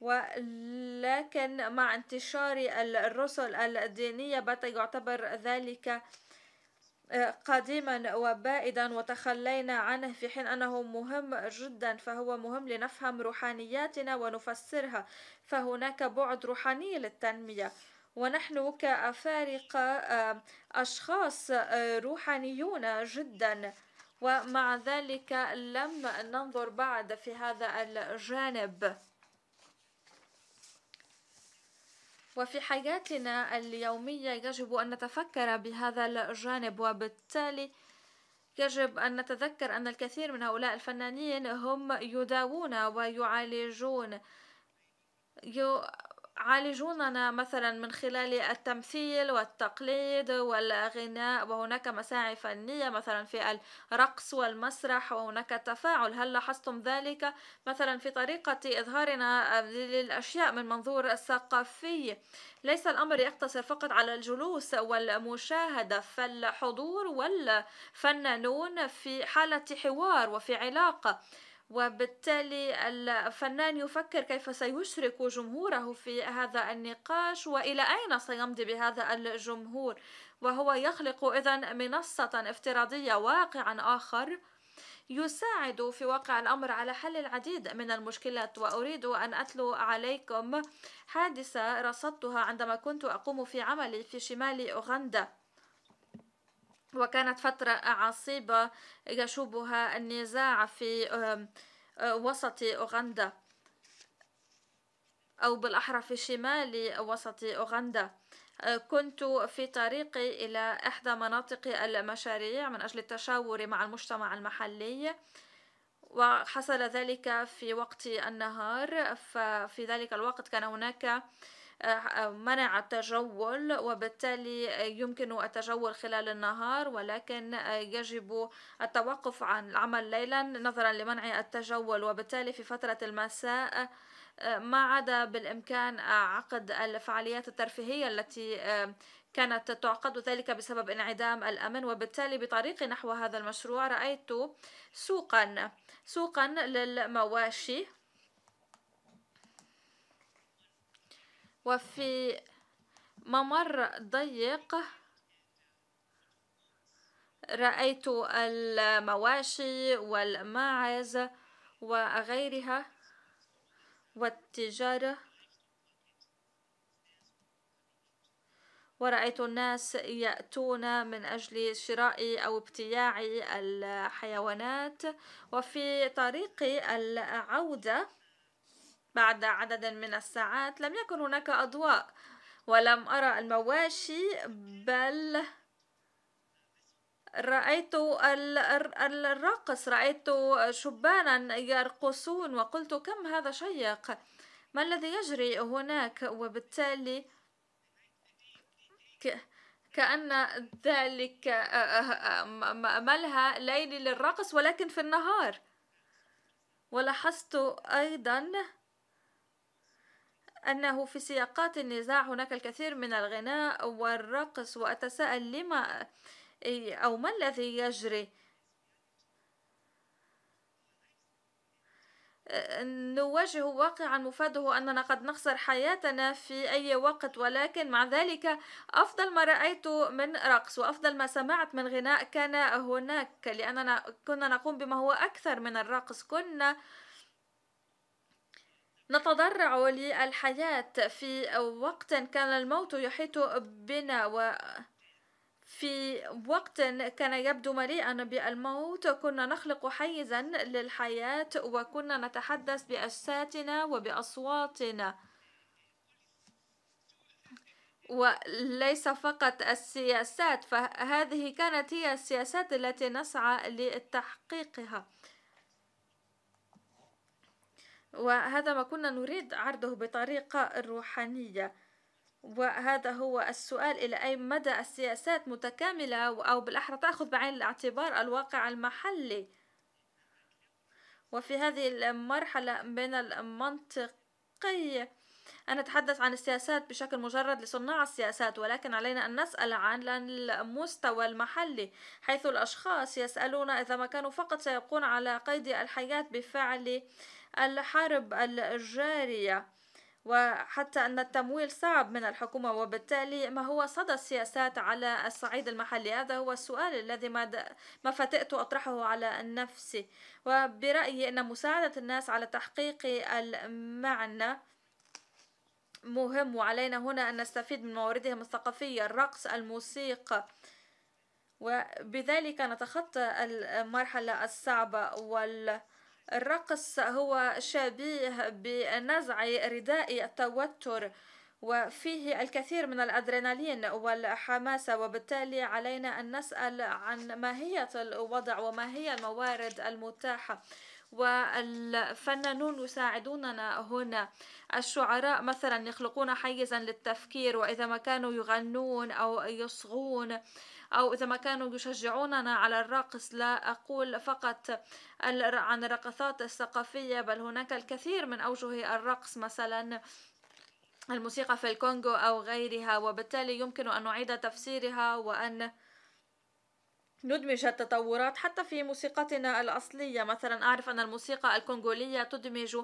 ولكن مع انتشار الرسل الدينية بات يعتبر ذلك قديما وبائدا وتخلينا عنه في حين أنه مهم جدا فهو مهم لنفهم روحانياتنا ونفسرها فهناك بعد روحاني للتنمية ونحن كأفارقة آه، أشخاص آه، روحانيون جدا ومع ذلك لم ننظر بعد في هذا الجانب وفي حياتنا اليومية يجب أن نتفكر بهذا الجانب وبالتالي يجب أن نتذكر أن الكثير من هؤلاء الفنانين هم يداوون ويعالجون عالجوننا مثلا من خلال التمثيل والتقليد والغناء وهناك مساعي فنية مثلا في الرقص والمسرح وهناك تفاعل هل لاحظتم ذلك مثلا في طريقة إظهارنا للأشياء من منظور ثقافي ليس الأمر يقتصر فقط على الجلوس والمشاهدة فالحضور والفنانون في حالة حوار وفي علاقة وبالتالي الفنان يفكر كيف سيشرك جمهوره في هذا النقاش والى اين سيمضي بهذا الجمهور وهو يخلق اذا منصه افتراضيه واقعا اخر يساعد في واقع الأمر على حل العديد من المشكلات وأريد أن أتلو عليكم حادثة رصدتها عندما كنت أقوم في عملي في شمال أوغندا وكانت فترة عصيبة يشوبها النزاع في آه، وسط أوغندا أو بالأحرى في شمال وسط أوغندا آه، كنت في طريقي إلى إحدى مناطق المشاريع من أجل التشاور مع المجتمع المحلي وحصل ذلك في وقت النهار ففي ذلك الوقت كان هناك آه، منع التجول وبالتالي آه، يمكن التجول خلال النهار ولكن آه، يجب التوقف عن العمل ليلا نظرا لمنع التجول وبالتالي في فترة المساء ما عدا بالإمكان عقد الفعاليات الترفيهية التي كانت تعقد ذلك بسبب انعدام الأمن وبالتالي بطريقي نحو هذا المشروع رأيت سوقا سوقا للمواشي وفي ممر ضيق رأيت المواشي والماعز وغيرها والتجارة ورأيت الناس يأتون من أجل شراء أو ابتياع الحيوانات وفي طريق العودة بعد عدد من الساعات لم يكن هناك أضواء ولم أرى المواشي بل رأيت الرقص رأيت شبانا يرقصون وقلت كم هذا شيق ما الذي يجري هناك وبالتالي كأن ذلك ملهى ليلي للرقص ولكن في النهار ولاحظت أيضا أنه في سياقات النزاع هناك الكثير من الغناء والرقص وأتساءل لما أو ما الذي يجري نواجه واقعا مفاده أننا قد نخسر حياتنا في أي وقت ولكن مع ذلك أفضل ما رأيت من رقص وأفضل ما سمعت من غناء كان هناك لأننا كنا نقوم بما هو أكثر من الرقص كنا آه نتضرع للحياة في وقت كان الموت يحيط بنا و في وقت كان يبدو مليئا بالموت كنا نخلق حيزا للحياة وكنا نتحدث بأجسادنا وبأصواتنا وليس فقط السياسات فهذه كانت هي السياسات التي نسعى لتحقيقها وهذا ما كنا نريد عرضه بطريقة روحانية وهذا هو السؤال إلى أي مدى السياسات متكاملة أو بالأحرى تأخذ بعين الاعتبار الواقع المحلي وفي هذه المرحلة من المنطقي أنا أتحدث عن السياسات بشكل مجرد لصناع السياسات ولكن علينا أن نسأل عن المستوى المحلي حيث الأشخاص يسألون إذا ما كانوا فقط سيبقون على قيد الحياة بفعل الحرب الجارية وحتى أن التمويل صعب من الحكومة وبالتالي ما هو صدى السياسات على الصعيد المحلي هذا هو السؤال الذي ما, ما فتئت أطرحه على نفسي وبرأيي أن مساعدة الناس على تحقيق المعنى مهم وعلينا هنا أن نستفيد من مواردهم الثقافية الرقص الموسيقى وبذلك نتخطى المرحلة الصعبة وال الرقص هو شبيه بنزع رداء التوتر وفيه الكثير من الأدرينالين والحماسة وبالتالي علينا أن نسأل عن ماهية الوضع وما هي الموارد المتاحة والفنانون يساعدوننا هنا الشعراء مثلا يخلقون حيزا للتفكير وإذا ما كانوا يغنون أو يصغون أو إذا ما كانوا يشجعوننا على الرقص لا أقول فقط عن الرقصات الثقافية بل هناك الكثير من أوجه الرقص مثلا الموسيقى في الكونغو أو غيرها وبالتالي يمكن أن نعيد تفسيرها وأن ندمج التطورات حتى في موسيقتنا الأصلية مثلا أعرف أن الموسيقى الكونغولية تدمج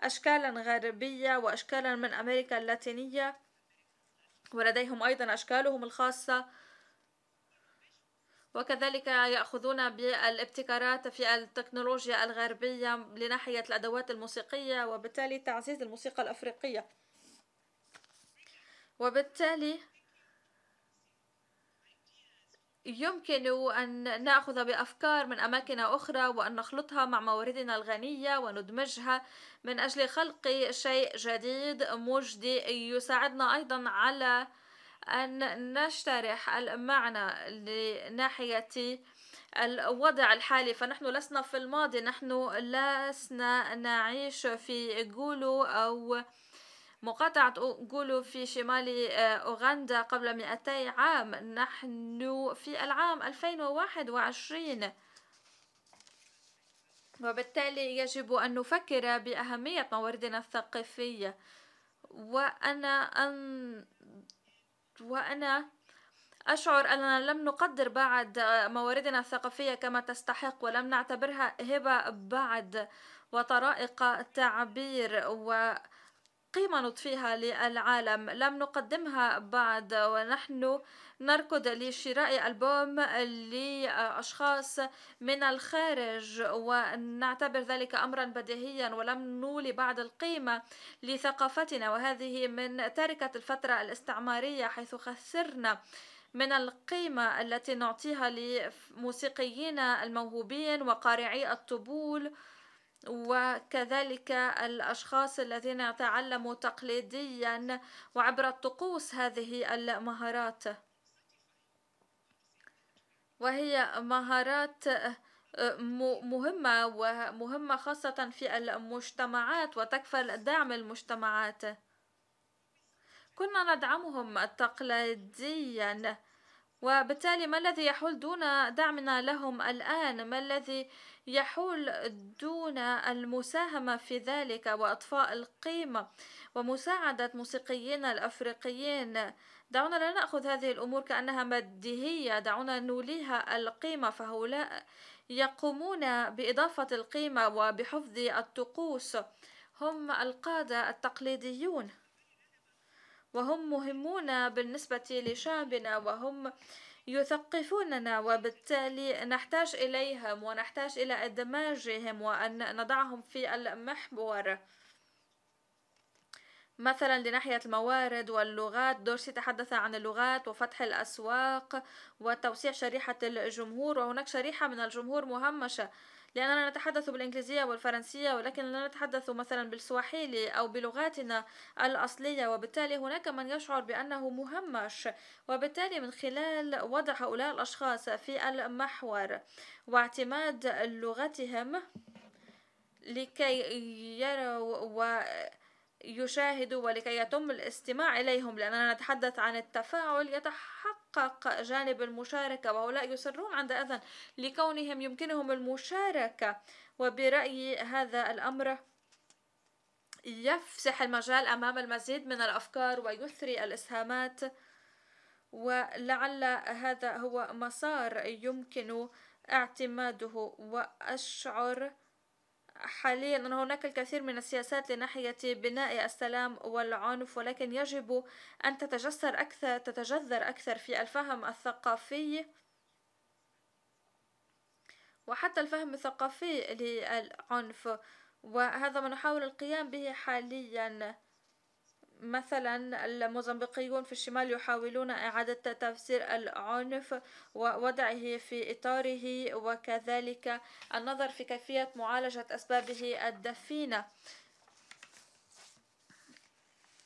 أشكالا غربية وأشكالا من أمريكا اللاتينية ولديهم أيضا أشكالهم الخاصة وكذلك يأخذون بالابتكارات في التكنولوجيا الغربية لناحية الأدوات الموسيقية وبالتالي تعزيز الموسيقى الأفريقية وبالتالي يمكن أن نأخذ بأفكار من أماكن أخرى وأن نخلطها مع مواردنا الغنية وندمجها من أجل خلق شيء جديد مجدي يساعدنا أيضا على أن نشترح المعنى لناحية الوضع الحالي فنحن لسنا في الماضي نحن لسنا نعيش في جولو أو مقاطعة جولو في شمال آه، أوغندا قبل 200 عام نحن في العام 2021 وبالتالي يجب أن نفكر بأهمية مواردنا الثقافية وأنا أن وأنا أشعر أننا لم نقدر بعد مواردنا الثقافية كما تستحق ولم نعتبرها هبة بعد وطرائق تعبير و قيمة نضفيها للعالم لم نقدمها بعد ونحن نركض لشراء ألبوم لأشخاص من الخارج ونعتبر ذلك أمرا بديهيا ولم نولي بعد القيمة لثقافتنا وهذه من تركة الفترة الاستعمارية حيث خسرنا من القيمة التي نعطيها لموسيقيين الموهوبين وقارعي الطبول وكذلك الأشخاص الذين يتعلموا تقليديا وعبر الطقوس هذه المهارات وهي مهارات آه، مهمة ومهمة خاصة في المجتمعات وتكفل دعم المجتمعات كنا ندعمهم تقليديا وبالتالي ما الذي يحول دون دعمنا لهم الآن ما الذي يحول دون المساهمة في ذلك وإطفاء القيمة ومساعدة موسيقيين الأفريقيين دعونا لا نأخذ هذه الأمور كأنها بديهية دعونا نوليها القيمة فهؤلاء يقومون بإضافة القيمة وبحفظ الطقوس هم القادة التقليديون وهم مهمون بالنسبة لشعبنا وهم يثقفوننا وبالتالي نحتاج إليهم ونحتاج إلى إدماجهم وأن نضعهم في المحور مثلا لناحية الموارد واللغات دورسي تحدث عن اللغات وفتح الأسواق وتوسيع شريحة الجمهور وهناك شريحة من الجمهور مهمشة لأننا نتحدث بالإنجليزية والفرنسية ولكن لا نتحدث مثلا بالسواحيلي أو بلغاتنا الأصلية وبالتالي هناك من يشعر بأنه مهمش وبالتالي من خلال وضع هؤلاء الأشخاص في المحور واعتماد لغتهم لكي يروا و يشاهدوا ولكي يتم الاستماع إليهم لأننا نتحدث عن التفاعل يتحقق جانب المشاركة وهؤلاء يصرون عندئذ لكونهم يمكنهم المشاركة وبرأي هذا الأمر يفسح المجال أمام المزيد من الأفكار ويثري الإسهامات ولعل هذا هو مسار يمكن اعتماده وأشعر حاليا أن هناك الكثير من السياسات لناحية بناء السلام والعنف ولكن يجب أن تتجسر أكثر تتجذر أكثر في الفهم الثقافي وحتى الفهم الثقافي للعنف وهذا ما نحاول القيام به حاليا مثلا الموزمبيقيون في الشمال يحاولون إعادة تفسير العنف ووضعه في إطاره وكذلك النظر في كيفية معالجة أسبابه الدفينة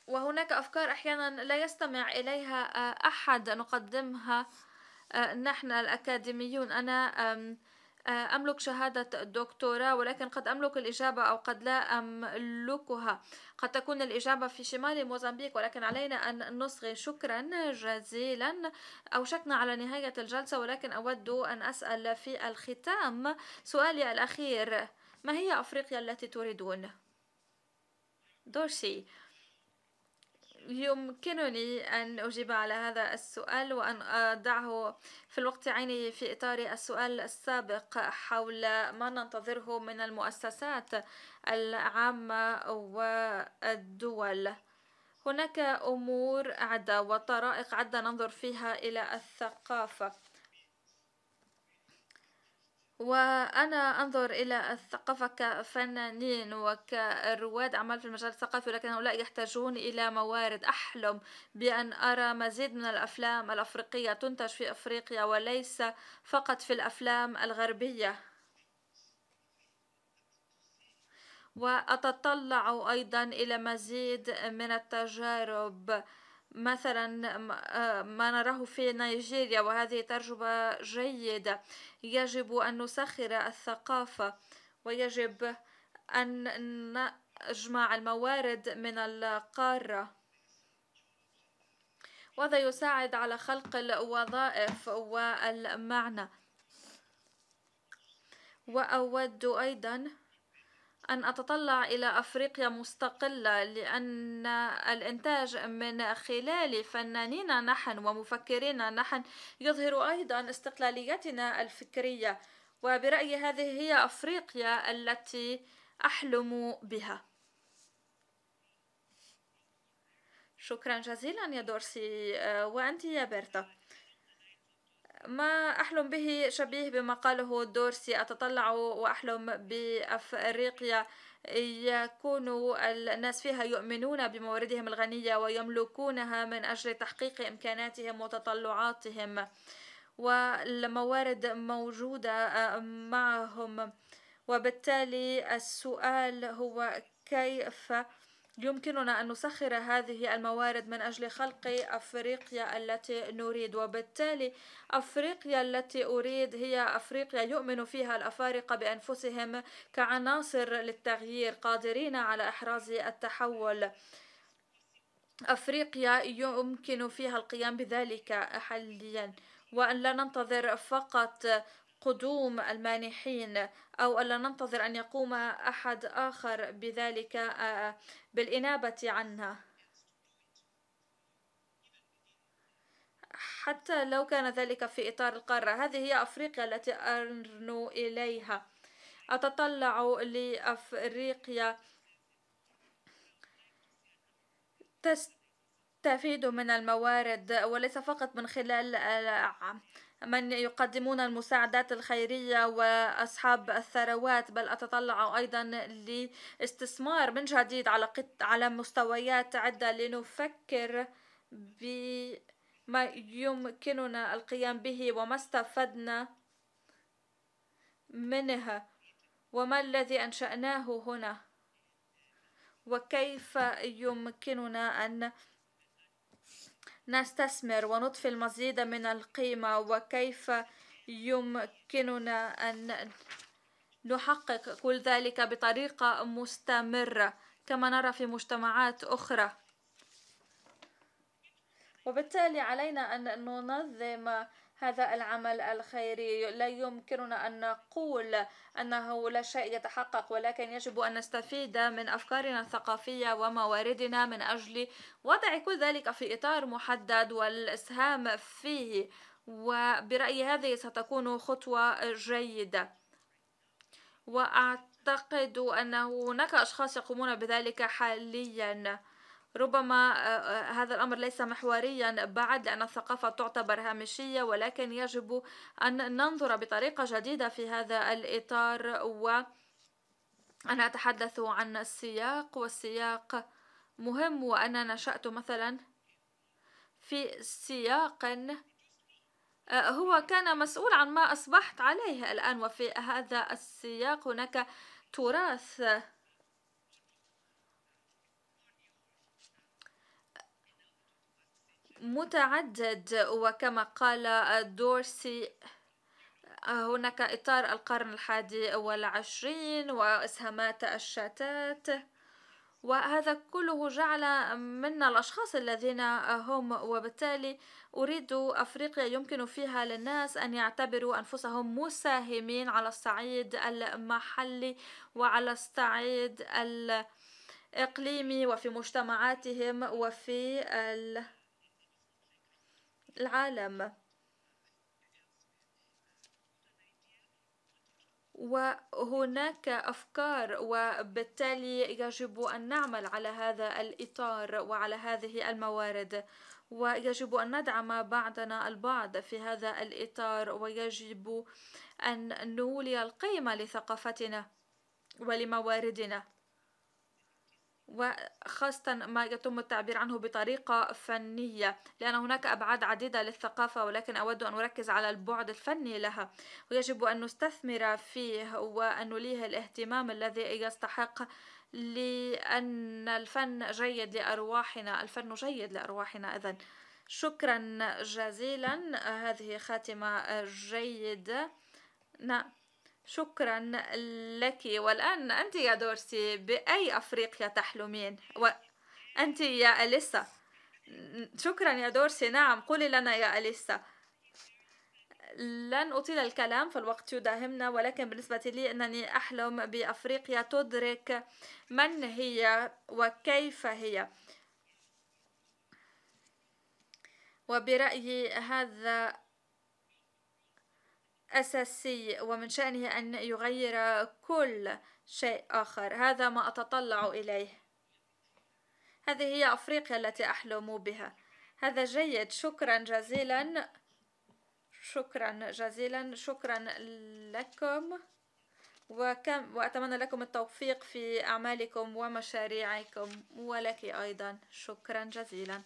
وهناك أفكار أحيانا لا يستمع إليها آه، أحد نقدمها آه، نحن الأكاديميون أنا آه، أملك شهادة دكتوراه ولكن قد أملك الإجابة أو قد لا أملكها قد تكون الإجابة في شمال موزمبيق ولكن علينا أن نصغي شكرا جزيلا أوشكنا على نهاية الجلسة ولكن أود أن أسأل في الختام سؤالي الأخير ما هي أفريقيا التي تريدون؟ دوشي يمكنني أن أجيب على هذا السؤال وأن أضعه في الوقت عيني في إطار السؤال السابق حول ما ننتظره من المؤسسات العامة والدول هناك أمور عدة وطرائق عدة ننظر فيها إلى الثقافة وأنا أنظر إلى الثقافة كفنانين وكرواد أعمال في المجال الثقافي ولكن هؤلاء يحتاجون إلى موارد أحلم بأن أرى مزيد من الأفلام الأفريقية تنتج في أفريقيا وليس فقط في الأفلام الغربية وأتطلع أيضا إلى مزيد من التجارب مثلا آه، ما نراه في نيجيريا وهذه تجربة جيدة يجب أن نسخر الثقافة ويجب أن نجمع الموارد من القارة وهذا يساعد على خلق الوظائف والمعنى وأود أيضا أن أتطلع إلى أفريقيا مستقلة لأن الإنتاج من خلال فنانين نحن ومفكرين نحن يظهر أيضا استقلاليتنا الفكرية وبرأيي هذه هي أفريقيا التي أحلم بها شكرا جزيلا يا دورسي آه، وأنت يا بيرتا ما أحلم به شبيه بما قاله دورسي أتطلع وأحلم بأفريقيا يكون الناس فيها يؤمنون بمواردهم الغنية ويملكونها من أجل تحقيق إمكاناتهم وتطلعاتهم والموارد موجودة معهم وبالتالي السؤال هو كيف يمكننا أن نسخر هذه الموارد من أجل خلق أفريقيا التي نريد وبالتالي أفريقيا التي أريد هي أفريقيا يؤمن فيها الأفارقة بأنفسهم كعناصر للتغيير قادرين على إحراز التحول أفريقيا يمكن فيها القيام بذلك حاليا وأن لا ننتظر فقط قدوم المانحين أو ألا ننتظر أن يقوم أحد آخر بذلك آه، آه، بالإنابة عنها حتى لو كان ذلك في إطار القارة هذه هي أفريقيا التي أرنو إليها أتطلع لأفريقيا تستفيد من الموارد وليس فقط من خلال من يقدمون المساعدات الخيرية وأصحاب الثروات بل أتطلع أيضا لاستثمار من جديد على, على مستويات عدة لنفكر بما يمكننا القيام به وما استفدنا منها وما الذي أنشأناه هنا وكيف يمكننا أن نستثمر ونضفي المزيد من القيمة وكيف يمكننا أن نحقق كل ذلك بطريقة مستمرة كما نرى في مجتمعات أخرى وبالتالي علينا أن ننظم هذا العمل الخيري لا يمكننا أن نقول أنه لا شيء يتحقق ولكن يجب أن نستفيد من أفكارنا الثقافية ومواردنا من أجل وضع كل ذلك في إطار محدد والإسهام فيه وبرأيي هذه ستكون خطوة جيدة وأعتقد أن هناك أشخاص يقومون بذلك حالياً ربما آه، آه، هذا الأمر ليس محوريا بعد لأن الثقافة تعتبر هامشية ولكن يجب أن ننظر بطريقة جديدة في هذا الإطار وأنا أتحدث عن السياق والسياق مهم وأنا نشأت مثلا في سياق آه، هو كان مسؤول عن ما أصبحت عليه الآن وفي هذا السياق هناك تراث متعدد وكما قال دورسي هناك إطار القرن الحادي والعشرين وإسهامات الشتات وهذا كله جعل منا الأشخاص الذين هم وبالتالي أريد أفريقيا يمكن فيها للناس أن يعتبروا أنفسهم مساهمين على الصعيد المحلي وعلى الصعيد الإقليمي وفي مجتمعاتهم وفي ال... العالم وهناك أفكار وبالتالي يجب أن نعمل على هذا الإطار وعلى هذه الموارد ويجب أن ندعم بعضنا البعض في هذا الإطار ويجب أن نولي القيمة لثقافتنا ولمواردنا وخاصة ما يتم التعبير عنه بطريقة فنية لأن هناك أبعاد عديدة للثقافة ولكن أود أن أركز على البعد الفني لها ويجب أن نستثمر فيه وأن نليه الاهتمام الذي يستحق لأن الفن جيد لأرواحنا الفن جيد لأرواحنا إذن شكرا جزيلا هذه خاتمة جيدة نعم شكرا لك والآن أنت يا دورسي بأي أفريقيا تحلمين وأنت يا أليسا شكرا يا دورسي نعم قولي لنا يا أليسا لن أطيل الكلام فالوقت يداهمنا ولكن بالنسبة لي أنني أحلم بأفريقيا تدرك من هي وكيف هي وبرأيي هذا أساسي ومن شأنه أن يغير كل شيء آخر هذا ما أتطلع إليه هذه هي أفريقيا التي أحلم بها هذا جيد شكرا جزيلا شكرا جزيلا شكرا لكم وكم وأتمنى لكم التوفيق في أعمالكم ومشاريعكم ولك أيضا شكرا جزيلا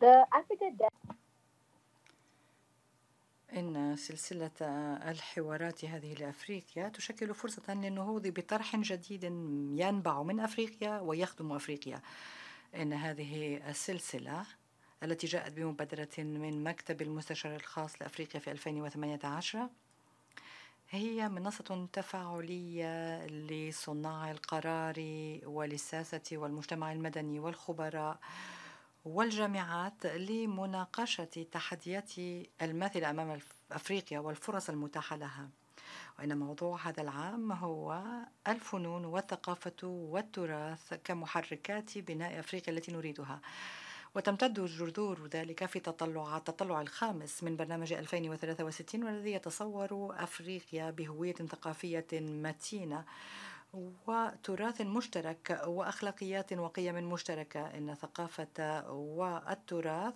The إن سلسلة الحوارات هذه لأفريقيا تشكل فرصة للنهوض بطرح جديد ينبع من أفريقيا ويخدم أفريقيا إن هذه السلسلة التي جاءت بمبادرة من مكتب المستشار الخاص لأفريقيا في 2018 هي منصة تفاعلية لصناع القرار وللساسة والمجتمع المدني والخبراء والجامعات لمناقشة تحديات الماثلة أمام أفريقيا والفرص المتاحة لها وإن موضوع هذا العام هو الفنون والثقافة والتراث كمحركات بناء أفريقيا التي نريدها وتمتد جذور ذلك في تطلع التطلع الخامس من برنامج 2063 والذي يتصور أفريقيا بهوية ثقافية متينة وتراث مشترك وأخلاقيات وقيم مشتركة إن ثقافة والتراث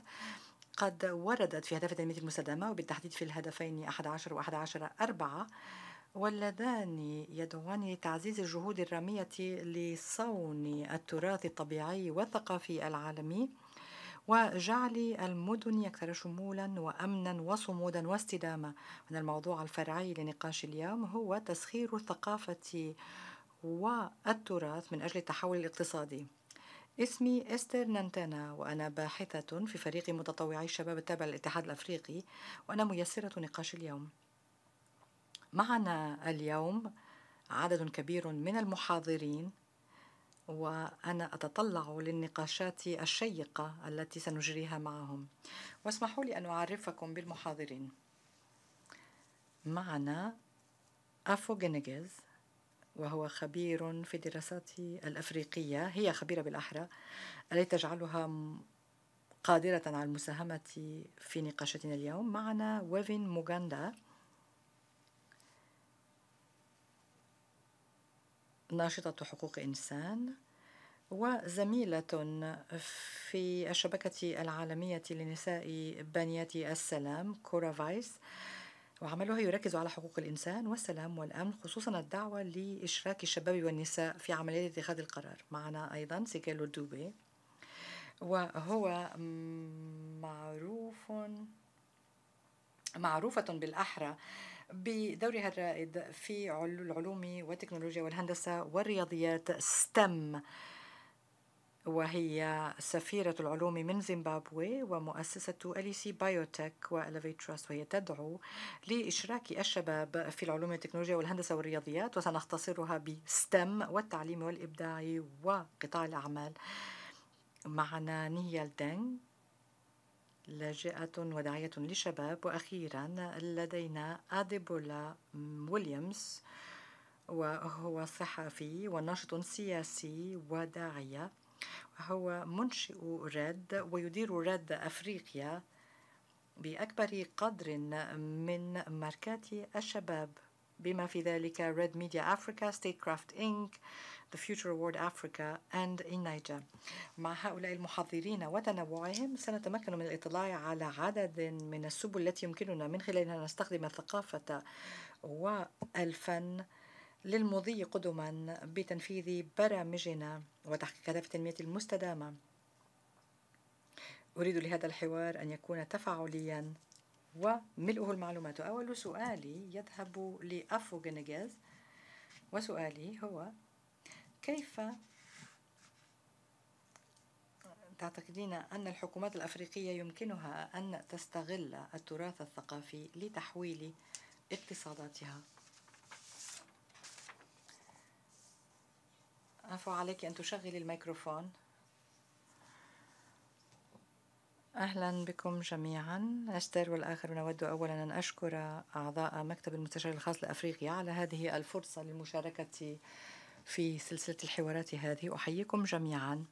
قد وردت في هدف تنمية المستدامة وبالتحديد في الهدفين 11 و 11 4 واللذان يدعوان لتعزيز الجهود الرامية لصون التراث الطبيعي والثقافي العالمي وجعل المدن أكثر شمولا وأمنا وصمودا واستدامة من الموضوع الفرعي لنقاش اليوم هو تسخير الثقافة والتراث من أجل التحول الاقتصادي اسمي استر نانتانا وأنا باحثة في فريق متطوعي الشباب التابع للاتحاد الأفريقي وأنا ميسرة نقاش اليوم معنا اليوم عدد كبير من المحاضرين وأنا أتطلع للنقاشات الشيقة التي سنجريها معهم واسمحوا لي أن أعرفكم بالمحاضرين معنا أفو جينيجيز وهو خبير في الدراسات الأفريقية هي خبيرة بالأحرى التي تجعلها قادرة على المساهمة في نقاشتنا اليوم معنا ويفين موغاندا ناشطة حقوق إنسان وزميلة في الشبكة العالمية لنساء بنيات السلام كورا فايس وعملها يركز على حقوق الإنسان والسلام والأمن خصوصا الدعوة لإشراك الشباب والنساء في عملية اتخاذ القرار معنا أيضا سيكالو دوبي وهو معروف معروفة بالأحرى بدورها الرائد في العلوم والتكنولوجيا والهندسة والرياضيات STEM وهي سفيرة العلوم من زيمبابوي ومؤسسة أليسي بايوتك وأليفي تراست وهي تدعو لإشراك الشباب في العلوم والتكنولوجيا والهندسة والرياضيات وسنختصرها بستم والتعليم والإبداع وقطاع الأعمال معنا نيال دانغ لاجئة وداعية للشباب وأخيرا لدينا أديبولا ويليامز وهو صحفي وناشط سياسي وداعية هو منشئ راد ويدير راد أفريقيا بأكبر قدر من ماركات الشباب بما في ذلك ميديا افريكا ستيت كرافت انك The Future Award Africa and In Niger. مع هؤلاء المحاضرين وتنوعهم سنتمكن من الاطلاع على عدد من السبل التي يمكننا من خلالها نستخدم الثقافة والفن للمضي قدما بتنفيذ برامجنا وتحقيق هدف التنمية المستدامة أريد لهذا الحوار أن يكون تفاعليا وملؤه المعلومات أول سؤالي يذهب لأفو جنجاز وسؤالي هو كيف تعتقدين أن الحكومات الأفريقية يمكنها أن تستغل التراث الثقافي لتحويل اقتصاداتها عفوا عليك أن تشغلي الميكروفون أهلا بكم جميعا أستر والآخرون أود أولا أن أشكر أعضاء مكتب المستشار الخاص لأفريقيا على هذه الفرصة للمشاركة في سلسلة الحوارات هذه أحييكم جميعا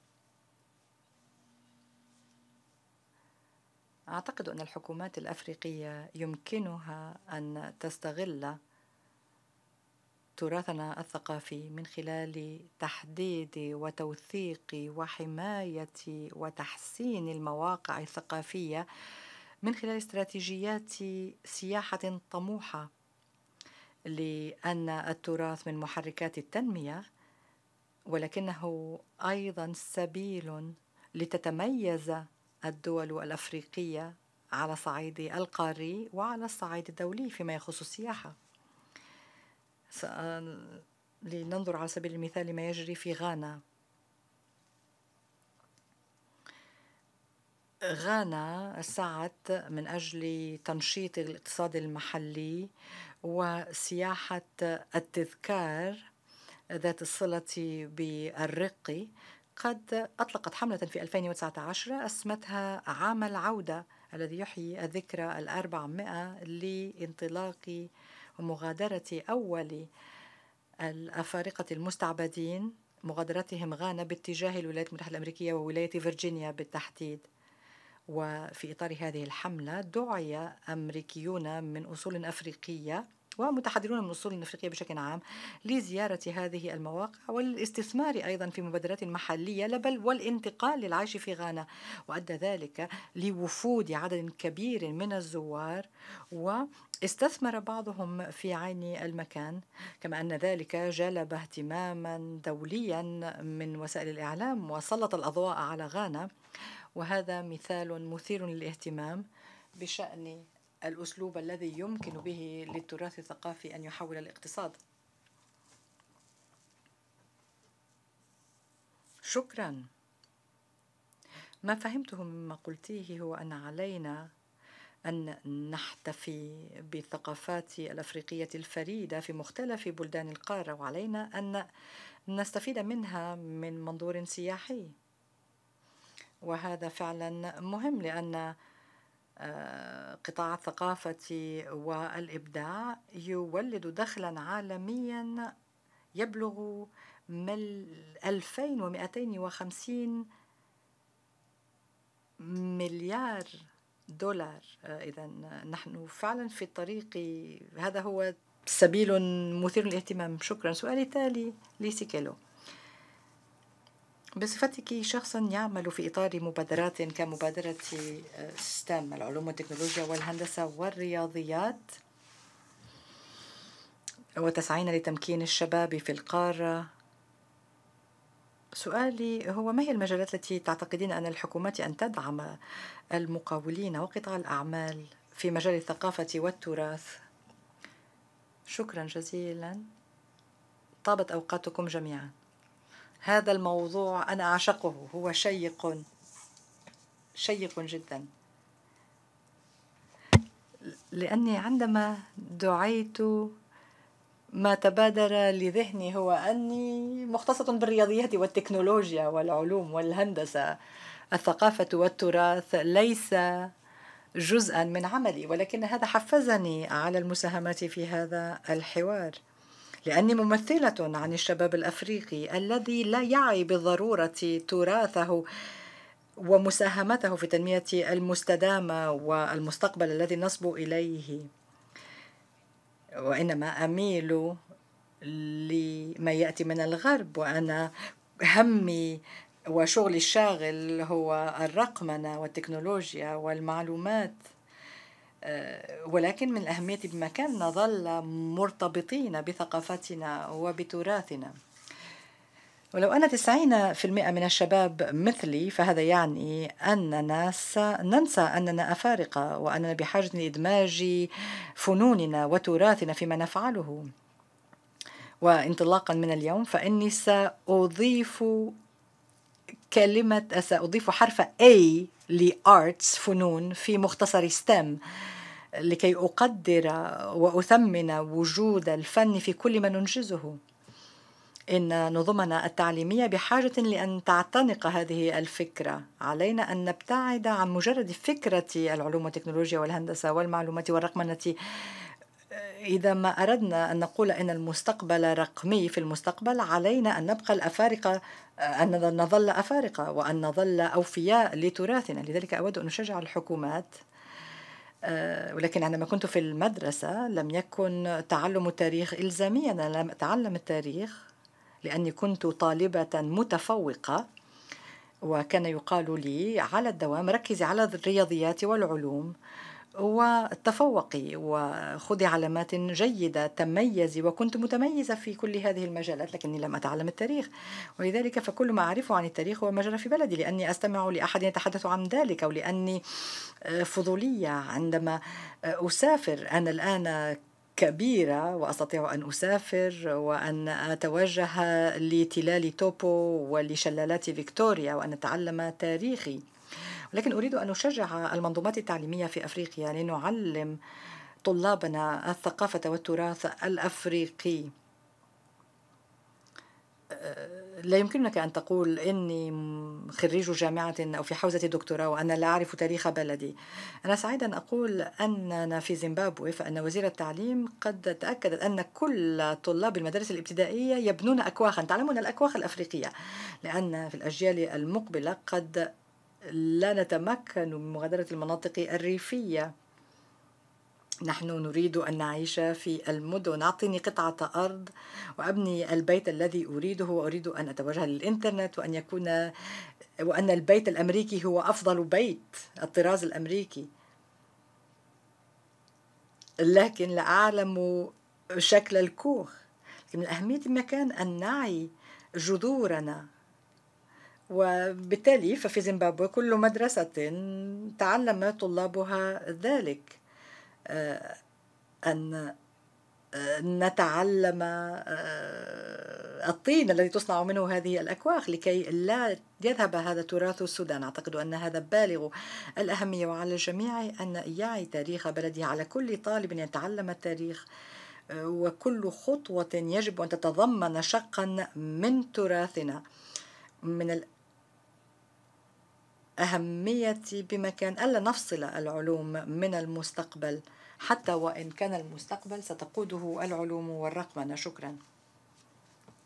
أعتقد أن الحكومات الأفريقية يمكنها أن تستغل تراثنا الثقافي من خلال تحديد وتوثيق وحماية وتحسين المواقع الثقافية من خلال استراتيجيات سياحة طموحة لأن التراث من محركات التنمية ولكنه أيضا سبيل لتتميز الدول الأفريقية على الصعيد القاري وعلى الصعيد الدولي فيما يخص السياحة لننظر على سبيل المثال لما يجري في غانا غانا سعت من أجل تنشيط الاقتصاد المحلي وسياحة التذكار ذات الصلة بالرقي قد أطلقت حملة في 2019 أسمتها عام العودة الذي يحيي الذكرى الأربعمائة لانطلاق مغادرة أول الأفارقة المستعبدين مغادرتهم غانا باتجاه الولايات المتحدة الأمريكية وولاية فرجينيا بالتحديد وفي إطار هذه الحملة دعي أمريكيون من أصول أفريقية ومتحضرون من أصول أفريقية بشكل عام لزيارة هذه المواقع والاستثمار أيضا في مبادرات محلية بل والانتقال للعيش في غانا وأدى ذلك لوفود عدد كبير من الزوار استثمر بعضهم في عين المكان كما أن ذلك جلب اهتماما دوليا من وسائل الإعلام وسلط الأضواء على غانا وهذا مثال مثير للاهتمام بشأن الأسلوب الذي يمكن به للتراث الثقافي أن يحول الاقتصاد شكرا ما فهمته مما قلتيه هو أن علينا أن نحتفي بالثقافات الأفريقية الفريدة في مختلف بلدان القارة وعلينا أن نستفيد منها من منظور سياحي وهذا فعلا مهم لأن آه، قطاع الثقافة والإبداع يولد دخلا عالميا يبلغ 2250 مليار دولار آه، اذا نحن فعلا في الطريق هذا هو سبيل مثير للاهتمام شكرا سؤالي التالي كيلو بصفتك شخصا يعمل في إطار مبادرات كمبادرة آه، ستام العلوم والتكنولوجيا والهندسة والرياضيات وتسعين لتمكين الشباب في القارة سؤالي هو ما هي المجالات التي تعتقدين أن الحكومات أن تدعم المقاولين وقطاع الأعمال في مجال الثقافة والتراث؟ شكرا جزيلا طابت أوقاتكم جميعا هذا الموضوع أنا أعشقه هو شيق شيق جدا لأني عندما دعيت ما تبادر لذهني هو أني مختصة بالرياضيات والتكنولوجيا والعلوم والهندسة الثقافة والتراث ليس جزءا من عملي ولكن هذا حفزني على المساهمة في هذا الحوار لأني ممثلة عن الشباب الأفريقي الذي لا يعي بالضرورة تراثه ومساهمته في تنمية المستدامة والمستقبل الذي نصب إليه وإنما أميل لما يأتي من الغرب وأنا همي وشغلي الشاغل هو الرقمنة والتكنولوجيا والمعلومات آه، ولكن من الأهمية بمكاننا ظل مرتبطين بثقافتنا وبتراثنا ولو أن المئة من الشباب مثلي فهذا يعني أننا ننسى أننا أفارقة وأننا بحاجة لإدماج فنوننا وتراثنا فيما نفعله وانطلاقا من اليوم فإني سأضيف كلمة سأضيف حرف A لأرتس فنون في مختصر STEM لكي أقدر وأثمن وجود الفن في كل ما ننجزه إن نظمنا التعليمية بحاجة لأن تعتنق هذه الفكرة علينا أن نبتعد عن مجرد فكرة العلوم والتكنولوجيا والهندسة والمعلومات والرقمنة إذا ما أردنا أن نقول أن المستقبل رقمي في المستقبل علينا أن نبقى الأفارقة أن نظل أفارقة وأن نظل أوفياء لتراثنا لذلك أود أن أشجع الحكومات آه، ولكن عندما كنت في المدرسة لم يكن تعلم التاريخ إلزاميا لم أتعلم التاريخ لأني كنت طالبة متفوقة وكان يقال لي على الدوام ركزي على الرياضيات والعلوم وتفوقي وخذي علامات جيدة تميزي وكنت متميزة في كل هذه المجالات لكني لم أتعلم التاريخ ولذلك فكل ما أعرفه عن التاريخ هو ما جرى في بلدي لأني أستمع لأحد يتحدث عن ذلك ولأني آه، فضولية عندما آه، أسافر أنا الآن كبيرة وأستطيع أن أسافر وأن أتوجه لتلال توبو ولشلالات فيكتوريا وأن أتعلم تاريخي لكن أريد أن أشجع المنظومات التعليمية في أفريقيا لنعلم طلابنا الثقافة والتراث الأفريقي لا يمكنك أن تقول إني خريج جامعة أو في حوزة دكتوراه وأنا لا أعرف تاريخ بلدي أنا سعيدة أن أقول أننا في زيمبابوي فأن وزير التعليم قد تأكدت أن كل طلاب المدارس الابتدائية يبنون أكواخا تعلمون الأكواخ الأفريقية لأن في الأجيال المقبلة قد لا نتمكن من مغادرة المناطق الريفية نحن نريد أن نعيش في المدن أعطني قطعة أرض وأبني البيت الذي أريده وأريد أن أتوجه للإنترنت وأن يكون وأن البيت الأمريكي هو أفضل بيت الطراز الأمريكي لكن لا أعلم شكل الكوخ لكن من أهمية المكان أن نعي جذورنا وبالتالي ففي زيمبابوي كل مدرسة تعلم طلابها ذلك أن نتعلم آه، الطين الذي تصنع منه هذه الأكواخ لكي لا يذهب هذا تراث السودان أعتقد أن هذا بالغ الأهمية وعلى الجميع أن يعي تاريخ بلده على كل طالب يتعلم التاريخ آه، وكل خطوة يجب أن تتضمن شقا من تراثنا من الأهمية بمكان ألا نفصل العلوم من المستقبل حتى وإن كان المستقبل ستقوده العلوم والرقمنة شكرا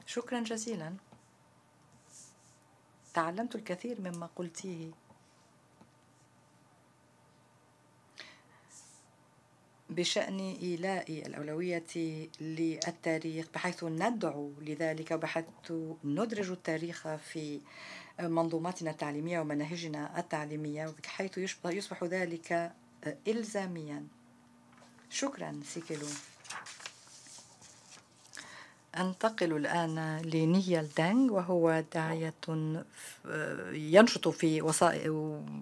شكرا جزيلا تعلمت الكثير مما قلتيه بشأن إيلاء الأولوية للتاريخ بحيث ندعو لذلك وبحيث ندرج التاريخ في منظوماتنا التعليمية ومناهجنا التعليمية بحيث يصبح ذلك إلزامياً شكرا سيكلو أنتقل الآن لنيال دانغ وهو داعية ينشط في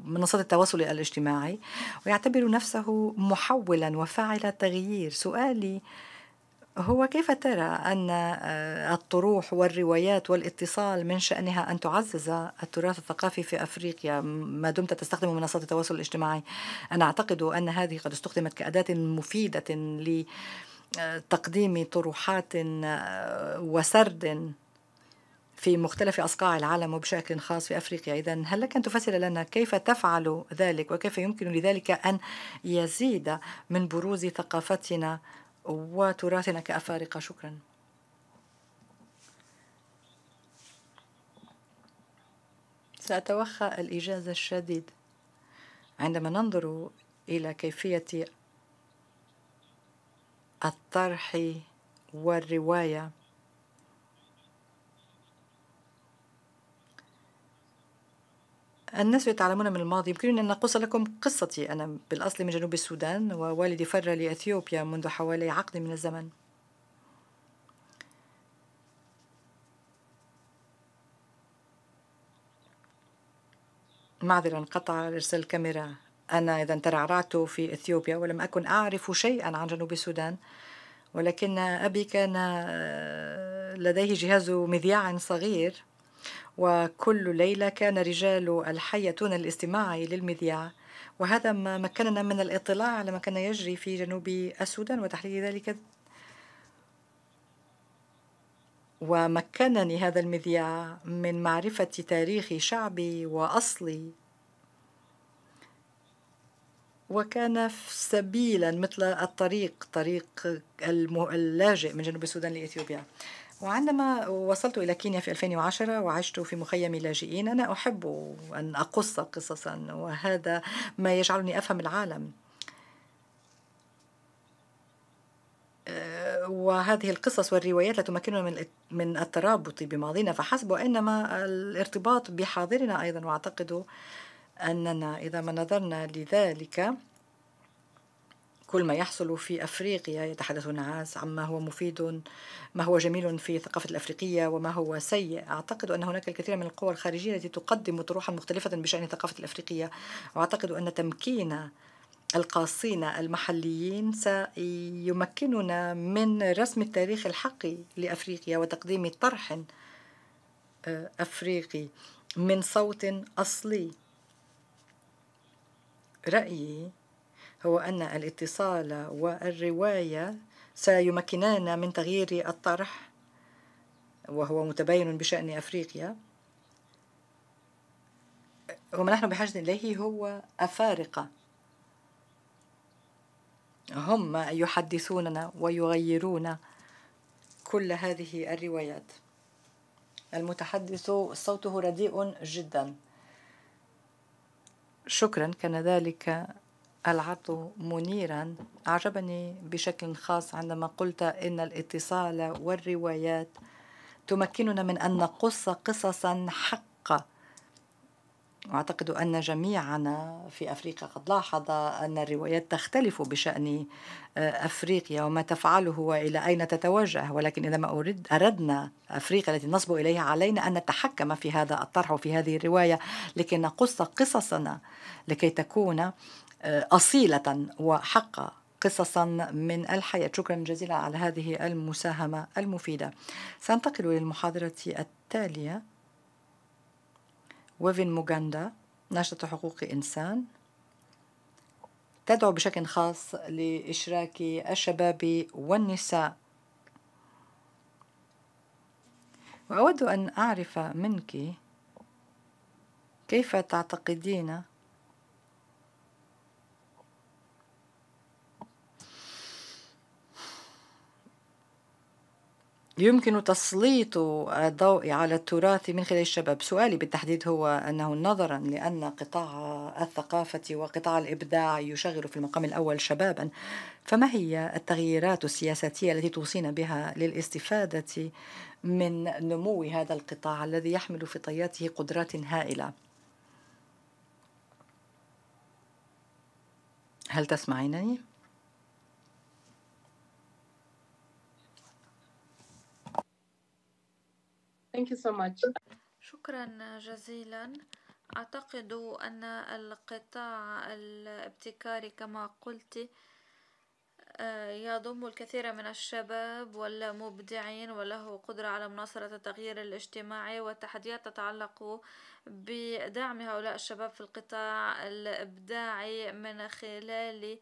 منصات التواصل الاجتماعي ويعتبر نفسه محولا وفاعل تغيير سؤالي هو كيف ترى أن آه، الطروح والروايات والاتصال من شأنها أن تعزز التراث الثقافي في أفريقيا ما دمت تستخدم منصات التواصل الاجتماعي أنا أعتقد أن هذه قد استخدمت كأداة مفيدة لتقديم آه، طروحات آه، وسرد في مختلف أصقاع العالم وبشكل خاص في أفريقيا إذا هل لك أن تفسر لنا كيف تفعل ذلك وكيف يمكن لذلك أن يزيد من بروز ثقافتنا وتراثنا كأفارقة شكرا سأتوخى الإجازة الشديد عندما ننظر إلى كيفية الطرح والرواية الناس يتعلمون من الماضي يمكنني أن أقص لكم قصتي أنا بالأصل من جنوب السودان ووالدي فر لأثيوبيا منذ حوالي عقد من الزمن معذرة انقطع إرسال الكاميرا أنا إذا ترعرعت في إثيوبيا ولم أكن أعرف شيئا عن جنوب السودان ولكن أبي كان لديه جهاز مذياع صغير وكل ليلة كان رجال الحي يأتون الاستماع للمذياع وهذا ما مكننا من الاطلاع على ما كان يجري في جنوب السودان وتحليل ذلك ومكنني هذا المذياع من معرفة تاريخ شعبي وأصلي وكان سبيلا مثل الطريق طريق اللاجئ من جنوب السودان لإثيوبيا وعندما وصلت إلى كينيا في 2010 وعشت في مخيم لاجئين أنا أحب أن أقص قصصا وهذا ما يجعلني أفهم العالم آه، وهذه القصص والروايات لا تمكننا من الترابط بماضينا فحسب وانما الارتباط بحاضرنا ايضا واعتقد اننا اذا ما نظرنا لذلك كل ما يحصل في أفريقيا يتحدث الناس عما هو مفيد ما هو جميل في الثقافة الأفريقية وما هو سيء أعتقد أن هناك الكثير من القوى الخارجية التي تقدم طروحا مختلفة بشأن الثقافة الأفريقية وأعتقد أن تمكين القاصين المحليين سيمكننا من رسم التاريخ الحقي لأفريقيا وتقديم طرح آه، أفريقي من صوت أصلي رأيي هو أن الاتصال والرواية سيمكنان من تغيير الطرح وهو متبين بشأن أفريقيا وما نحن بحاجة إليه هو أفارقة هم يحدثوننا ويغيرون كل هذه الروايات المتحدث صوته رديء جدا شكرا كان ذلك العرض منيرا أعجبني بشكل خاص عندما قلت إن الاتصال والروايات تمكننا من أن نقص قصصا حقا أعتقد أن جميعنا في أفريقيا قد لاحظ أن الروايات تختلف بشأن آه، أفريقيا وما تفعله وإلى أين تتوجه ولكن إذا ما أرد أردنا أفريقيا التي نصب إليها علينا أن نتحكم في هذا الطرح وفي هذه الرواية لكي نقص قصصنا لكي تكون أصيلة وحق قصصا من الحياة شكرا جزيلا على هذه المساهمة المفيدة سننتقل للمحاضرة التالية وفين موغاندا ناشطة حقوق إنسان تدعو بشكل خاص لإشراك الشباب والنساء وأود أن أعرف منك كيف تعتقدين يمكن تسليط الضوء على التراث من خلال الشباب سؤالي بالتحديد هو أنه نظرا لأن قطاع الثقافة وقطاع الإبداع يشغل في المقام الأول شبابا فما هي التغييرات السياساتية التي توصينا بها للاستفادة من نمو هذا القطاع الذي يحمل في طياته قدرات هائلة هل تسمعينني؟ Thank you so much. شكرا جزيلا أعتقد أن القطاع الابتكاري كما قلت آه، يضم الكثير من الشباب والمبدعين وله قدرة على مناصرة التغيير الاجتماعي والتحديات تتعلق بدعم هؤلاء الشباب في القطاع الإبداعي من خلال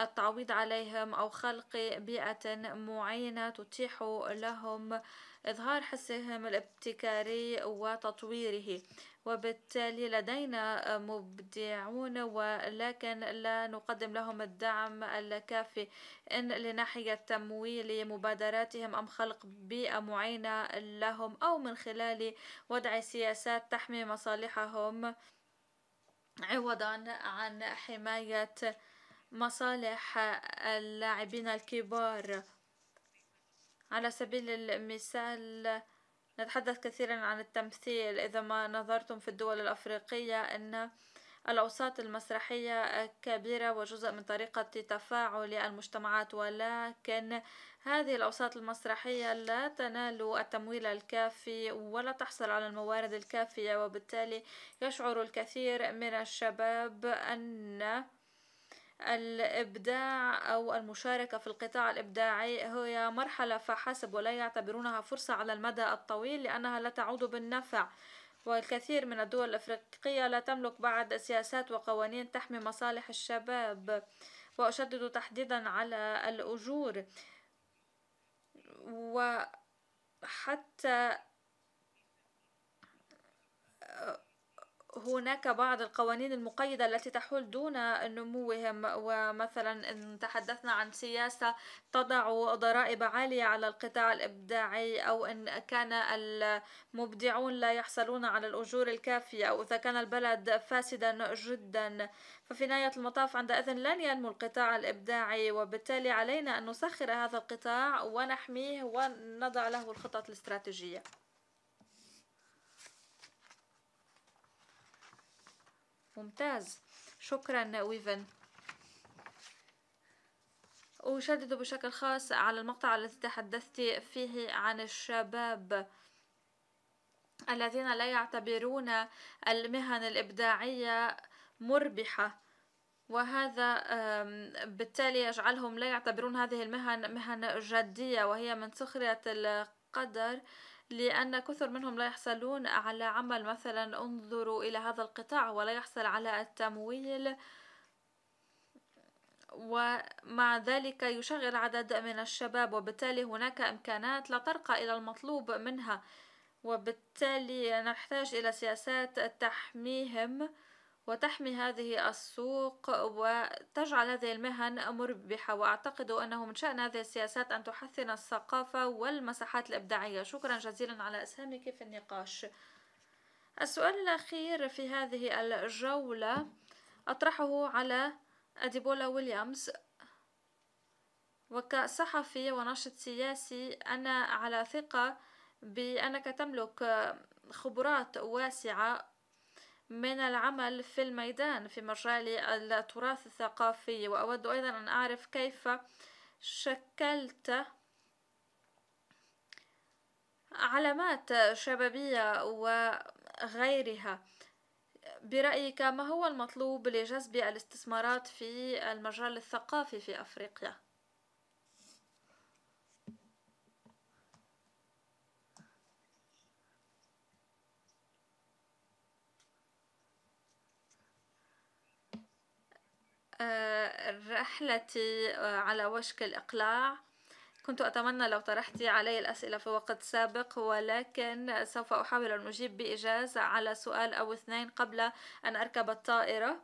التعويض عليهم أو خلق بيئة معينة تتيح لهم إظهار حسهم الابتكاري وتطويره وبالتالي لدينا مبدعون ولكن لا نقدم لهم الدعم الكافي إن لناحية تمويل مبادراتهم أم خلق بيئة معينة لهم أو من خلال وضع سياسات تحمي مصالحهم عوضا عن حماية مصالح اللاعبين الكبار على سبيل المثال نتحدث كثيرا عن التمثيل إذا ما نظرتم في الدول الأفريقية أن الأوساط المسرحية كبيرة وجزء من طريقة تفاعل المجتمعات ولكن هذه الأوساط المسرحية لا تنال التمويل الكافي ولا تحصل على الموارد الكافية وبالتالي يشعر الكثير من الشباب أن الإبداع أو المشاركة في القطاع الإبداعي هي مرحلة فحسب ولا يعتبرونها فرصة على المدى الطويل لأنها لا تعود بالنفع والكثير من الدول الأفريقية لا تملك بعد سياسات وقوانين تحمي مصالح الشباب وأشدد تحديدا على الأجور وحتى هناك بعض القوانين المقيدة التي تحول دون نموهم ومثلا إن تحدثنا عن سياسة تضع ضرائب عالية على القطاع الإبداعي أو إن كان المبدعون لا يحصلون على الأجور الكافية أو إذا كان البلد فاسدا جدا ففي نهاية المطاف عندئذ لن ينمو القطاع الإبداعي وبالتالي علينا أن نسخر هذا القطاع ونحميه ونضع له الخطط الاستراتيجية ممتاز شكرا ويفن أشدد بشكل خاص على المقطع الذي تحدثت فيه عن الشباب الذين لا يعتبرون المهن الإبداعية مربحة وهذا بالتالي يجعلهم لا يعتبرون هذه المهن مهن جدية وهي من سخرية القدر لأن كثر منهم لا يحصلون على عمل مثلا انظروا إلى هذا القطاع ولا يحصل على التمويل ومع ذلك يشغل عدد من الشباب وبالتالي هناك إمكانات لا ترقى إلى المطلوب منها وبالتالي نحتاج إلى سياسات تحميهم وتحمي هذه السوق وتجعل هذه المهن مربحة وأعتقد أنه من شأن هذه السياسات أن تحسن الثقافة والمساحات الإبداعية شكرا جزيلا على إسهامك في النقاش السؤال الأخير في هذه الجولة أطرحه على أديبولا ويليامز وكصحفي وناشط سياسي أنا على ثقة بأنك تملك خبرات واسعة من العمل في الميدان في مجال التراث الثقافي وأود أيضا أن أعرف كيف شكلت علامات شبابية وغيرها برأيك ما هو المطلوب لجذب الاستثمارات في المجال الثقافي في أفريقيا؟ رحلتي آه، على وشك الإقلاع كنت أتمنى لو طرحتي علي الأسئلة في وقت سابق ولكن سوف أحاول أن أجيب بإيجاز على سؤال أو اثنين قبل أن أركب الطائرة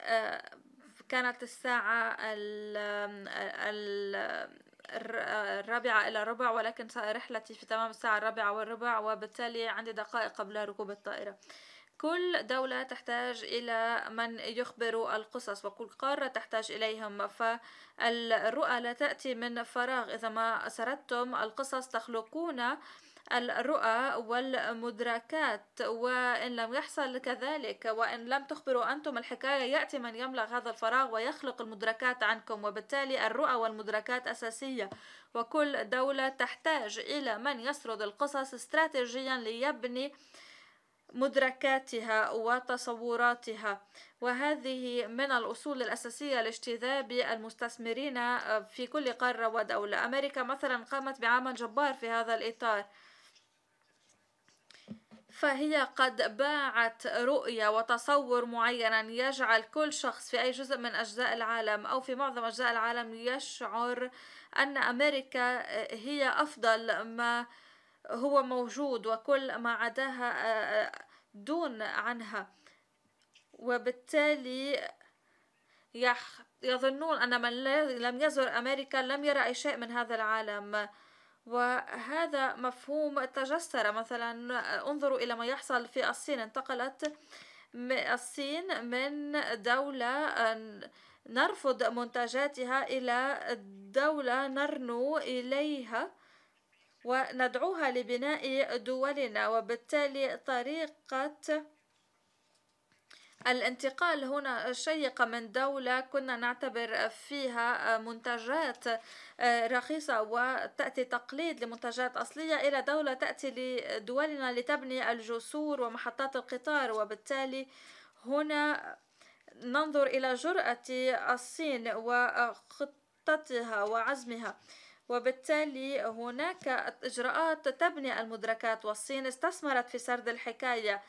آه، كانت الساعة الرابعة إلى ربع ولكن رحلتي في تمام الساعة الرابعة والربع وبالتالي عندي دقائق قبل ركوب الطائرة كل دولة تحتاج إلى من يخبر القصص وكل قارة تحتاج إليهم فالرؤى لا تأتي من فراغ إذا ما سردتم القصص تخلقون الرؤى والمدركات وإن لم يحصل كذلك وإن لم تخبروا أنتم الحكاية يأتي من يملغ هذا الفراغ ويخلق المدركات عنكم وبالتالي الرؤى والمدركات أساسية وكل دولة تحتاج إلى من يسرد القصص استراتيجيا ليبني مدركاتها وتصوراتها وهذه من الأصول الأساسية لاجتذاب المستثمرين آه، في كل قارة ودولة أمريكا مثلا قامت بعمل جبار في هذا الإطار فهي قد باعت رؤية وتصور معينا يجعل كل شخص في أي جزء من أجزاء العالم أو في معظم أجزاء العالم يشعر أن أمريكا آه، هي أفضل ما هو موجود وكل ما عداها آه، آه، دون عنها وبالتالي يظنون أن من لم يزر أمريكا لم يرى أي شيء من هذا العالم وهذا مفهوم تجسر مثلا انظروا إلى ما يحصل في الصين انتقلت الصين من دولة آه، نرفض منتجاتها إلى دولة نرنو إليها وندعوها لبناء دولنا وبالتالي طريقة الانتقال هنا شيقة من دولة كنا نعتبر فيها منتجات رخيصة وتأتي تقليد لمنتجات أصلية إلى دولة تأتي لدولنا لتبني الجسور ومحطات القطار وبالتالي هنا ننظر إلى جرأة الصين وخطتها وعزمها وبالتالي هناك إجراءات تبني المدركات والصين استثمرت في سرد الحكاية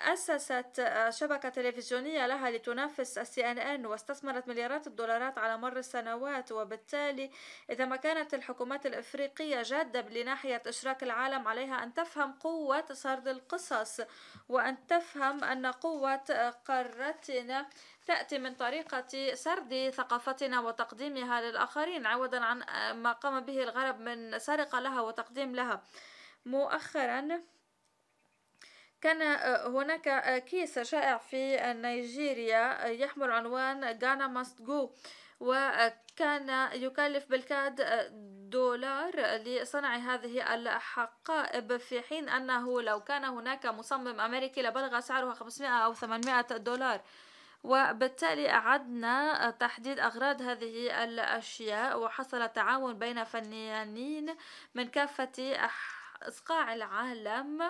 أسست آه، شبكة تلفزيونية لها لتنافس السي أن أن واستثمرت مليارات الدولارات على مر السنوات وبالتالي إذا ما كانت الحكومات الإفريقية جادة لناحية إشراك العالم عليها أن تفهم قوة سرد القصص وأن تفهم أن قوة آه، قارتنا تأتي من طريقة سرد ثقافتنا وتقديمها للآخرين عوضا عن آه، ما قام به الغرب من سرقة لها وتقديم لها مؤخرا كان هناك كيس شائع في نيجيريا يحمل عنوان غانا ماست جو وكان يكلف بالكاد دولار لصنع هذه الحقائب في حين أنه لو كان هناك مصمم أمريكي لبلغ سعرها 500 أو 800 دولار وبالتالي أعدنا تحديد أغراض هذه الأشياء وحصل تعاون بين فنانين من كافة إصقاع العالم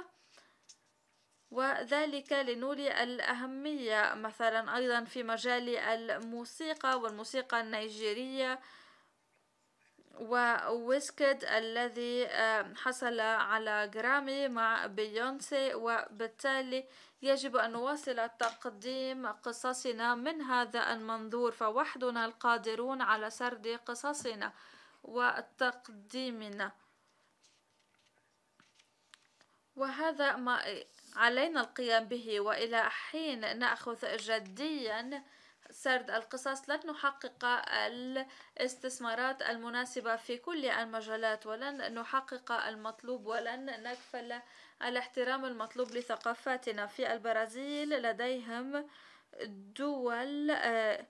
وذلك لنولي الأهمية مثلا أيضا في مجال الموسيقى والموسيقى النيجيرية وويسكيد الذي آه، حصل على جرامي مع بيونسي وبالتالي يجب أن نواصل تقديم قصصنا من هذا المنظور فوحدنا القادرون على سرد قصصنا وتقديمنا وهذا ما علينا القيام به وإلى حين نأخذ جديا سرد القصص لن نحقق الاستثمارات المناسبة في كل المجالات ولن نحقق المطلوب ولن نكفل الاحترام المطلوب لثقافاتنا في البرازيل لديهم دول آه،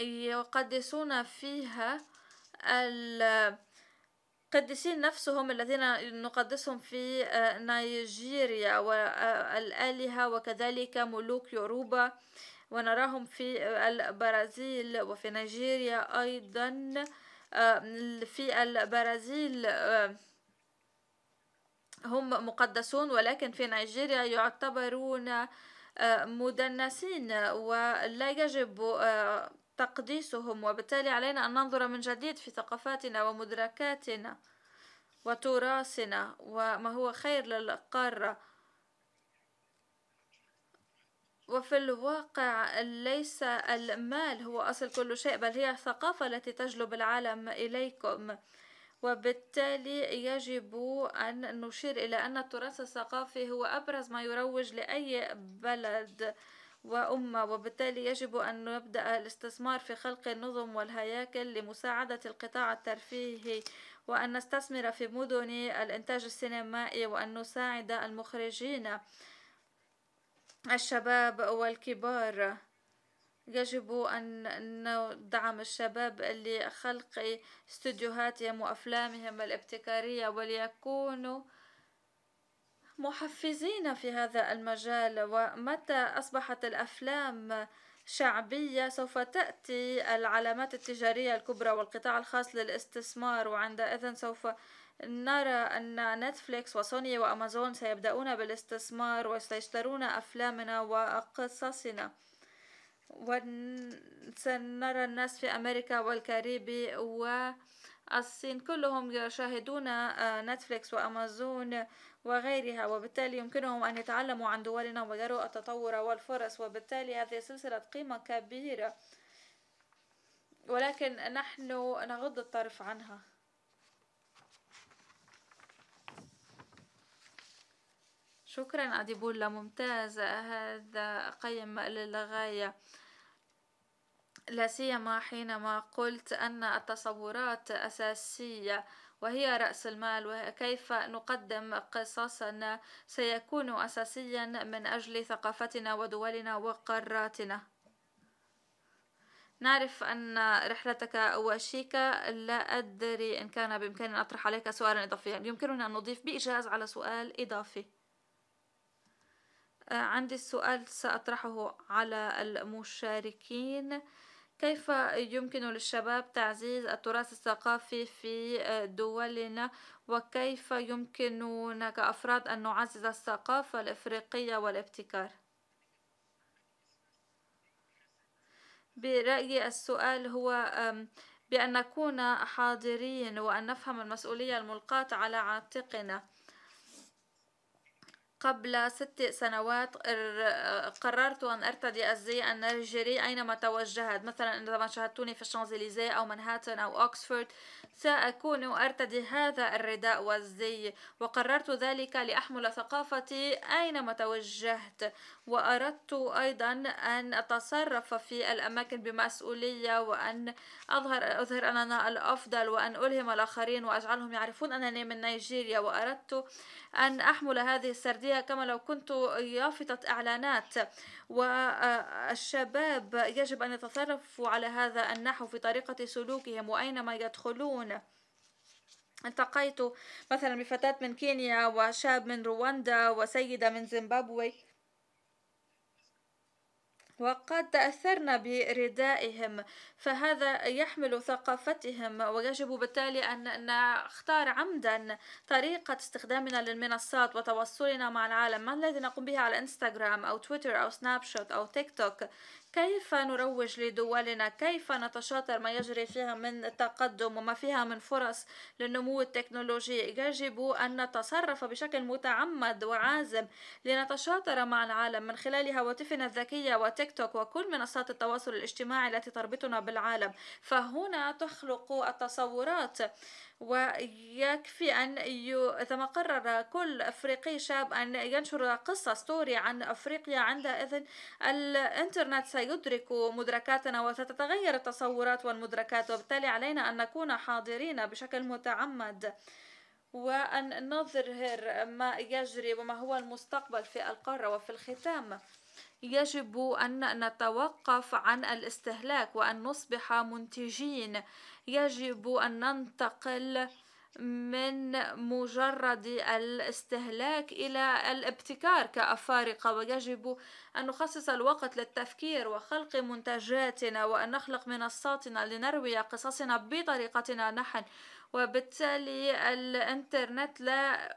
يقدسون فيها ال قديسين نفسهم الذين نقدسهم في آه، نيجيريا والآلهة آه، وكذلك ملوك يوروبا ونراهم في آه، البرازيل وفي نيجيريا أيضا في البرازيل هم مقدسون ولكن في نيجيريا يعتبرون مدنسين ولا يجب تقديسهم وبالتالي علينا أن ننظر من جديد في ثقافاتنا ومدركاتنا وتراثنا وما هو خير للقارة وفي الواقع ليس المال هو أصل كل شيء بل هي الثقافة التي تجلب العالم إليكم وبالتالي يجب أن نشير إلى أن التراث الثقافي هو أبرز ما يروج لأي بلد وأمة وبالتالي يجب أن نبدأ الاستثمار في خلق النظم والهياكل لمساعدة القطاع الترفيهي وأن نستثمر في مدن الإنتاج السينمائي وأن نساعد المخرجين الشباب والكبار يجب أن ندعم الشباب لخلق استوديوهاتهم وأفلامهم الابتكارية وليكونوا محفزين في هذا المجال ومتى أصبحت الأفلام شعبية سوف تأتي العلامات التجارية الكبرى والقطاع الخاص للاستثمار وعندئذ سوف نرى أن نتفليكس وسوني وأمازون سيبدأون بالاستثمار وسيشترون أفلامنا وقصصنا وسنرى الناس في أمريكا والكاريبي و الصين كلهم يشاهدون آه، نتفليكس وأمازون وغيرها وبالتالي يمكنهم أن يتعلموا عن دولنا ويروا التطور والفرص وبالتالي هذه سلسلة قيمة كبيرة ولكن نحن نغض الطرف عنها شكرا أديبولا ممتاز هذا قيم للغاية لا سيما حينما قلت أن التصورات أساسية وهي رأس المال وكيف نقدم قصصا سيكون أساسيا من أجل ثقافتنا ودولنا وقاراتنا نعرف أن رحلتك وشيكة لا أدري إن كان بإمكاني أن أطرح عليك سؤالا إضافيا يمكننا أن نضيف بإيجاز على سؤال إضافي عندي السؤال سأطرحه على المشاركين كيف يمكن للشباب تعزيز التراث الثقافي في آه، دولنا وكيف يمكننا كأفراد أن نعزز الثقافة الإفريقية والابتكار برأيي السؤال هو بأن نكون حاضرين وأن نفهم المسؤولية الملقاة على عاتقنا قبل ست سنوات قررت أن أرتدي الزي النيجيري أينما توجهت مثلا عندما شاهدتوني في الشانزليزيه أو منهاتن أو أوكسفورد سأكون أرتدي هذا الرداء والزي وقررت ذلك لأحمل ثقافتي أينما توجهت وأردت أيضا أن أتصرف في الأماكن بمسؤولية وأن أظهر أظهر أننا الأفضل وأن ألهم الآخرين وأجعلهم يعرفون أنني من نيجيريا وأردت أن أحمل هذه السردية كما لو كنت يافطة إعلانات والشباب يجب أن يتصرفوا على هذا النحو في طريقة سلوكهم وأينما يدخلون التقيت مثلا بفتاة من كينيا وشاب من رواندا وسيدة من زيمبابوي وقد تأثرنا بردائهم فهذا يحمل ثقافتهم ويجب بالتالي أن نختار عمدا طريقة استخدامنا للمنصات وتواصلنا مع العالم ما الذي نقوم به على انستغرام أو تويتر أو سناب شوت أو تيك توك كيف نروج لدولنا كيف نتشاطر ما يجري فيها من تقدم وما فيها من فرص للنمو التكنولوجي يجب أن نتصرف بشكل متعمد وعازم لنتشاطر مع العالم من خلال هواتفنا الذكية وتيك توك وكل منصات التواصل الاجتماعي التي تربطنا بالعالم فهنا تخلق التصورات ويكفي أن ي... إذا ما قرر كل أفريقي شاب أن ينشر قصة ستوري عن أفريقيا عندئذ الإنترنت سيدرك مدركاتنا وستتغير التصورات والمدركات وبالتالي علينا أن نكون حاضرين بشكل متعمد وأن نظهر ما يجري وما هو المستقبل في القارة وفي الختام يجب أن نتوقف عن الاستهلاك وأن نصبح منتجين يجب أن ننتقل من مجرد الاستهلاك إلى الابتكار كأفارقة ويجب أن نخصص الوقت للتفكير وخلق منتجاتنا وأن نخلق منصاتنا لنروي قصصنا بطريقتنا نحن وبالتالي الإنترنت لا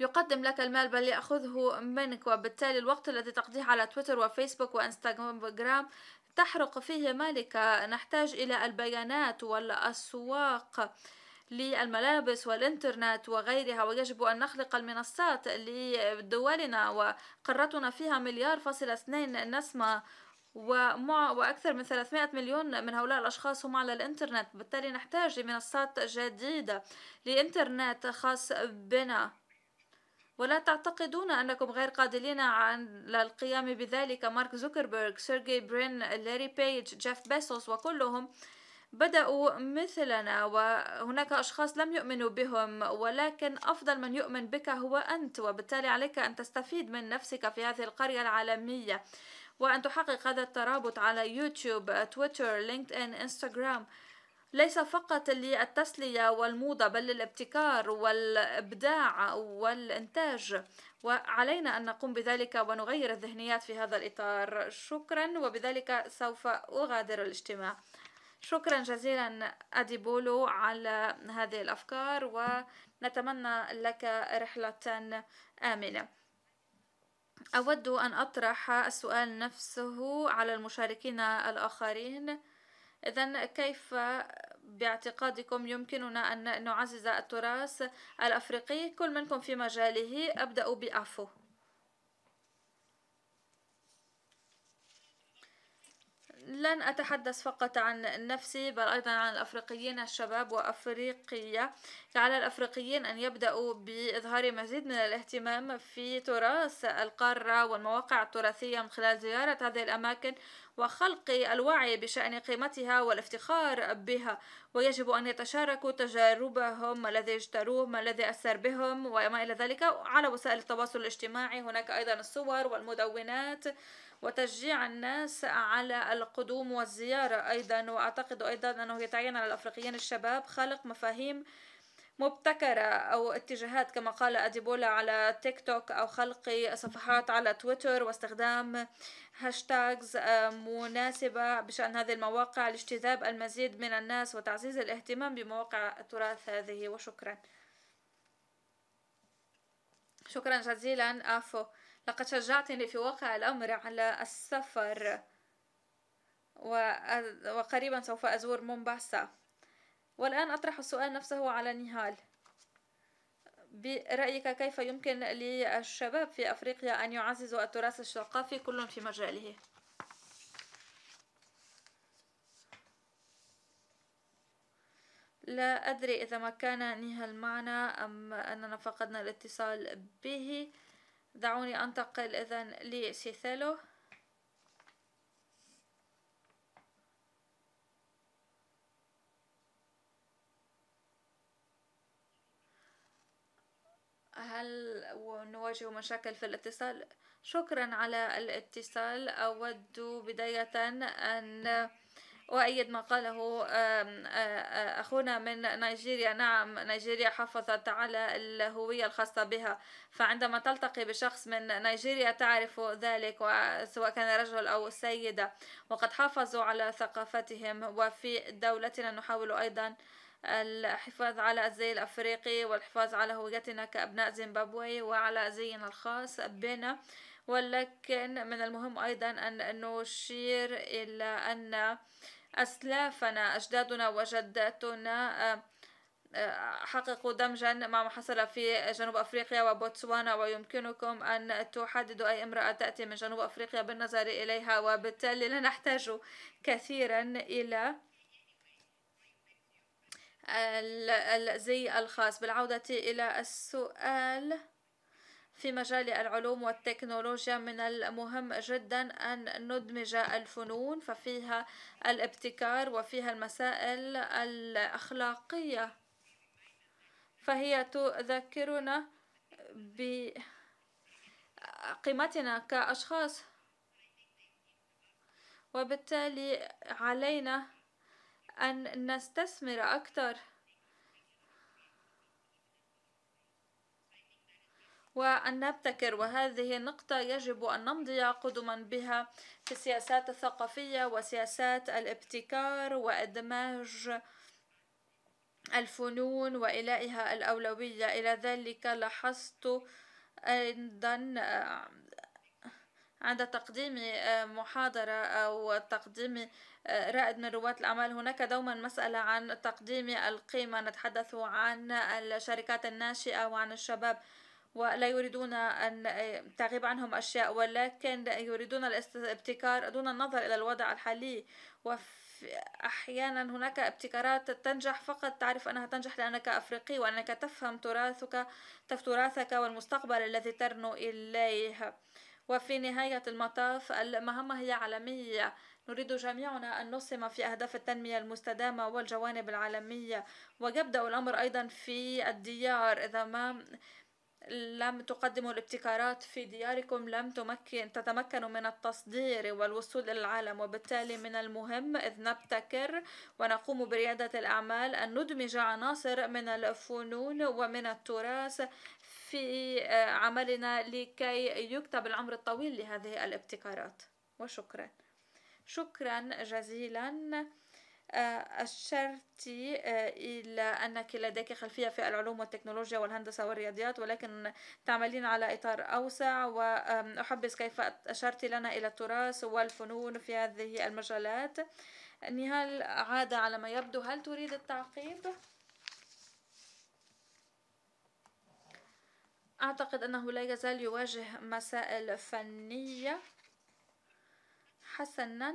يقدم لك المال بل يأخذه منك وبالتالي الوقت الذي تقضيه على تويتر وفيسبوك وإنستغرام تحرق فيه مالك نحتاج إلى البيانات والأسواق للملابس والإنترنت وغيرها ويجب أن نخلق المنصات لدولنا وقارتنا فيها مليار فاصل اثنين نسمة ومع وأكثر من 300 مليون من هؤلاء الأشخاص هم على الإنترنت بالتالي نحتاج لمنصات جديدة لإنترنت خاص بنا ولا تعتقدون أنكم غير قادرين على القيام بذلك مارك زوكربيرغ سيرجي برين لاري بيج جيف بيسوس وكلهم بدأوا مثلنا وهناك أشخاص لم يؤمنوا بهم ولكن أفضل من يؤمن بك هو أنت وبالتالي عليك أن تستفيد من نفسك في هذه القرية العالمية وأن تحقق هذا الترابط على يوتيوب تويتر لينكد إن إنستغرام ليس فقط للتسلية والموضة بل للابتكار والإبداع والإنتاج وعلينا أن نقوم بذلك ونغير الذهنيات في هذا الإطار شكرا وبذلك سوف أغادر الاجتماع شكرا جزيلا أديبولو على هذه الأفكار ونتمنى لك رحلة آمنة أود أن أطرح السؤال نفسه على المشاركين الآخرين إذا كيف باعتقادكم يمكننا أن نعزز التراث الأفريقي كل منكم في مجاله أبدأ بأفو لن أتحدث فقط عن نفسي بل أيضا عن الأفريقيين الشباب وأفريقيا على الأفريقيين أن يبدأوا بإظهار مزيد من الاهتمام في تراث القارة والمواقع التراثية من خلال زيارة هذه الأماكن وخلق الوعي بشأن قيمتها والافتخار بها ويجب أن يتشاركوا تجاربهم الذي اجتروه ما الذي أثر بهم وما إلى ذلك على وسائل التواصل الاجتماعي هناك أيضا الصور والمدونات وتشجيع الناس على القدوم والزيارة أيضا وأعتقد أيضا أنه يتعين على الأفريقيين الشباب خلق مفاهيم مبتكرة أو اتجاهات كما قال أديبولا على تيك توك أو خلق صفحات على تويتر واستخدام هاشتاجز آه، مناسبة بشأن هذه المواقع لاجتذاب المزيد من الناس وتعزيز الاهتمام بمواقع التراث هذه وشكرا شكرا جزيلا آفو لقد شجعتني في واقع الأمر على السفر وقريبا سوف أزور مومباسا والآن أطرح السؤال نفسه على نهال برأيك كيف يمكن للشباب في أفريقيا أن يعززوا التراث الثقافي كل في مجاله؟ لا أدري إذا ما كان نهال معنا أم أننا فقدنا الاتصال به دعوني أنتقل إذا لسيثالو هل نواجه مشاكل في الاتصال شكرا على الاتصال أود بداية أن وأيد ما قاله أخونا من نيجيريا نعم نيجيريا حافظت على الهوية الخاصة بها فعندما تلتقي بشخص من نيجيريا تعرف ذلك سواء كان رجل أو سيدة وقد حافظوا على ثقافتهم وفي دولتنا نحاول أيضا الحفاظ على الزي الأفريقي والحفاظ على هويتنا كأبناء زيمبابوي وعلى زينا الخاص بنا ولكن من المهم أيضا أن نشير إلى أن أسلافنا أجدادنا وجداتنا آه، حققوا دمجا مع ما حصل في جنوب أفريقيا وبوتسوانا ويمكنكم أن تحددوا أي امرأة تأتي من جنوب أفريقيا بالنظر إليها وبالتالي لا نحتاج كثيرا إلى الزي الخاص بالعودة إلى السؤال في مجال العلوم والتكنولوجيا من المهم جدا أن ندمج الفنون ففيها الابتكار وفيها المسائل الأخلاقية فهي تذكرنا بقيمتنا كأشخاص وبالتالي علينا أن نستثمر أكثر وأن نبتكر وهذه نقطة يجب أن نمضي قدما بها في السياسات الثقافية وسياسات الابتكار وإدماج الفنون وإلائها الأولوية إلى ذلك لاحظت أيضا عند تقديم آه، محاضرة أو تقديم آه، رائد من رواد الأعمال هناك دوما مسألة عن تقديم القيمة نتحدث عن الشركات الناشئة وعن الشباب ولا يريدون أن آه، تغيب عنهم أشياء ولكن يريدون الابتكار دون النظر إلى الوضع الحالي وأحيانا هناك ابتكارات تنجح فقط تعرف أنها تنجح لأنك أفريقي وأنك تفهم تراثك تراثك والمستقبل الذي ترنو إليه وفي نهاية المطاف المهمة هي عالمية نريد جميعنا أن نسهم في أهداف التنمية المستدامة والجوانب العالمية ويبدأ الأمر أيضا في الديار إذا ما لم تقدموا الابتكارات في دياركم لم تمكن تتمكنوا من التصدير والوصول إلى العالم وبالتالي من المهم إذ نبتكر ونقوم بريادة الأعمال أن ندمج عناصر من الفنون ومن التراث في آه، عملنا لكي يكتب العمر الطويل لهذه الابتكارات وشكرا شكرا جزيلا آه، أشرت آه، إلى أنك لديك خلفية في العلوم والتكنولوجيا والهندسة والرياضيات ولكن تعملين على إطار أوسع وأحبس كيف أشرت لنا إلى التراث والفنون في هذه المجالات نهال عادة على ما يبدو هل تريد التعقيب؟ أعتقد أنه لا يزال يواجه مسائل فنية حسنا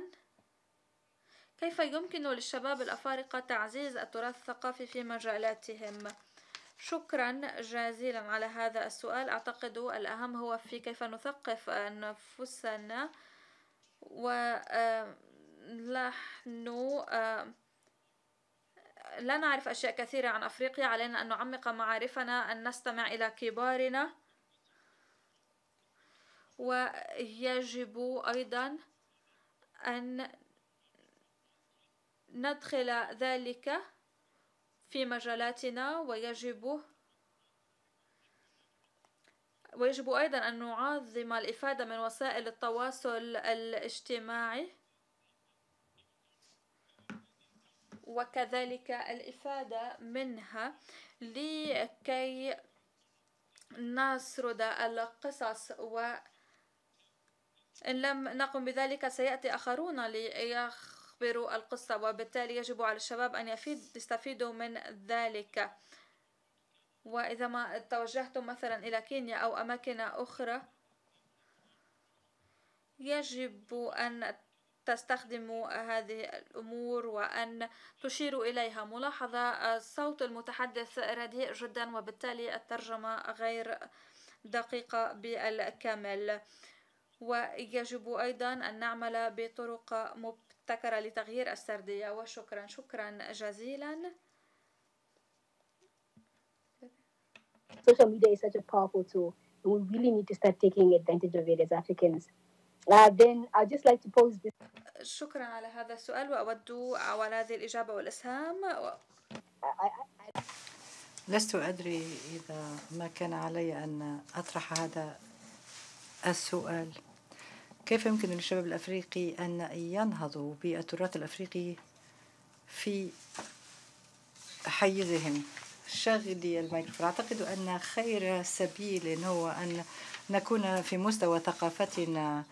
كيف يمكن للشباب الأفارقة تعزيز التراث الثقافي في مجالاتهم؟ شكرا جزيلا على هذا السؤال أعتقد الأهم هو في كيف نثقف أنفسنا ونحن آه، آه، لا نعرف أشياء كثيرة عن أفريقيا علينا أن نعمق معارفنا أن نستمع إلى كبارنا ويجب أيضا أن ندخل ذلك في مجالاتنا ويجب ويجب أيضا أن نعظم الإفادة من وسائل التواصل الاجتماعي وكذلك الإفادة منها لكي نسرد القصص و إن لم نقم بذلك سيأتي آخرون ليخبروا القصة وبالتالي يجب على الشباب أن يستفيدوا من ذلك وإذا ما توجهتم مثلا إلى كينيا أو أماكن أخرى يجب أن تستخدم هذه الأمور وأن تشير إليها ملاحظة صوت المتحدث رديء جدا وبالتالي الترجمة غير دقيقة بالكامل ويجب أيضا أن نعمل بطرق مبتكرة لتغيير السردية وشكرا شكرا جزيلا Social media is such a powerful tool and we really need to start taking advantage of it as Africans. then I just like to pose this. شكرا على هذا السؤال وأود على هذه الإجابة والإسهام و... لست أدري إذا ما كان علي أن أطرح هذا السؤال كيف يمكن للشباب الأفريقي أن ينهضوا بالتراث الأفريقي في حيزهم شغلي الميكروفون أعتقد أن خير سبيل هو أن نكون في مستوى ثقافتنا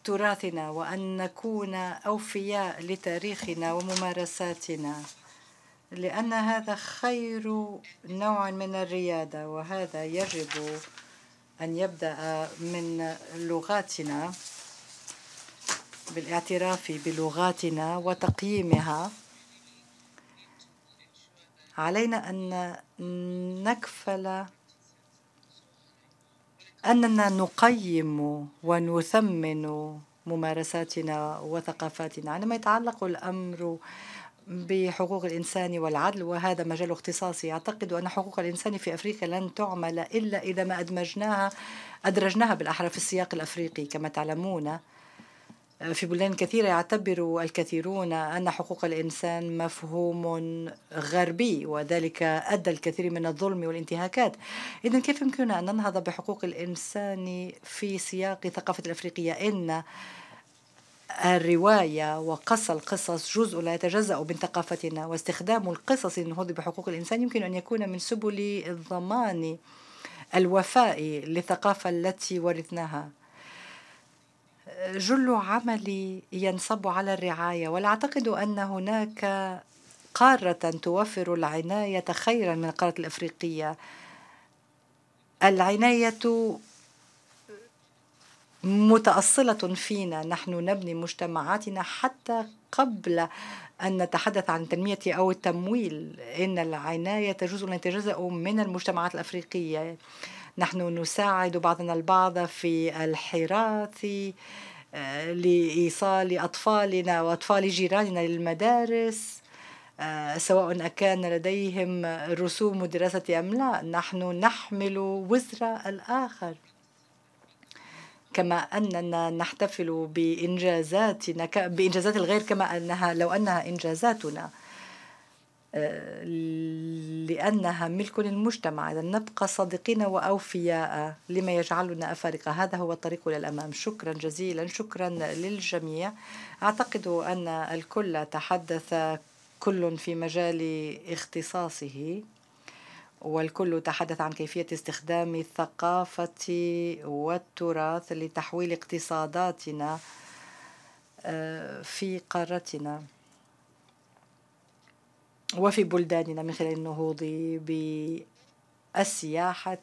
وتراثنا وأن نكون أوفياء لتاريخنا وممارساتنا لأن هذا خير نوع من الريادة وهذا يجب أن يبدأ من لغاتنا بالاعتراف بلغاتنا وتقييمها علينا أن نكفل أننا نقيم ونثمن ممارساتنا وثقافاتنا عندما يتعلق الأمر بحقوق الإنسان والعدل وهذا مجال اختصاصي أعتقد أن حقوق الإنسان في أفريقيا لن تعمل إلا إذا ما أدمجناها أدرجناها بالأحرى في السياق الأفريقي كما تعلمون في بلدان كثيرة يعتبر الكثيرون أن حقوق الإنسان مفهوم غربي وذلك أدى الكثير من الظلم والانتهاكات إذا كيف يمكننا أن ننهض بحقوق الإنسان في سياق ثقافة الأفريقية إن الرواية وقص القصص جزء لا يتجزأ من ثقافتنا واستخدام القصص للنهوض بحقوق الإنسان يمكن أن يكون من سبل الضمان الوفاء للثقافة التي ورثناها جل عملي ينصب على الرعايه ولا أعتقد ان هناك قاره توفر العنايه خيرا من القاره الافريقيه العنايه متأصلة فينا نحن نبني مجتمعاتنا حتى قبل أن نتحدث عن التنمية أو التمويل إن العناية جزء أن من المجتمعات الأفريقية نحن نساعد بعضنا البعض في الحراث آه، لإيصال أطفالنا وأطفال جيراننا للمدارس آه، سواء أكان لديهم رسوم دراسة أم لا نحن نحمل وزر الآخر كما أننا نحتفل بإنجازاتنا بإنجازات الغير كما أنها لو أنها إنجازاتنا لأنها ملك للمجتمع إذا نبقى صادقين وأوفياء لما يجعلنا أفارقة هذا هو الطريق إلى الأمام شكرا جزيلا شكرا للجميع أعتقد أن الكل تحدث كل في مجال اختصاصه والكل تحدث عن كيفية استخدام الثقافة والتراث لتحويل اقتصاداتنا آه، في قارتنا وفي بلداننا من خلال النهوض بالسياحة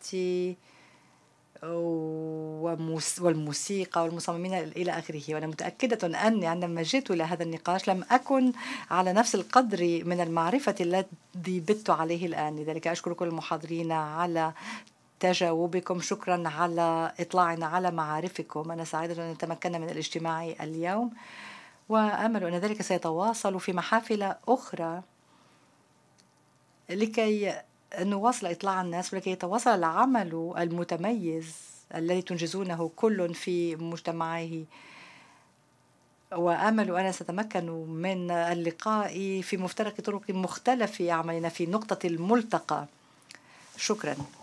والموسيقى والمصممين إلى آخره وأنا متأكدة أني عندما جئت إلى هذا النقاش لم أكن على نفس القدر من المعرفة الذي بت عليه الآن لذلك أشكر كل المحاضرين على تجاوبكم شكرا على إطلاعنا على معارفكم أنا سعيدة أن تمكنا من الاجتماع اليوم وأمل أن ذلك سيتواصل في محافل أخرى لكي نواصل إطلاع الناس ولكي يتواصل العمل المتميز الذي تنجزونه كل في مجتمعه وآمل أن ستمكن من اللقاء في مفترق طرق مختلف أعمالنا في نقطة الملتقى شكراً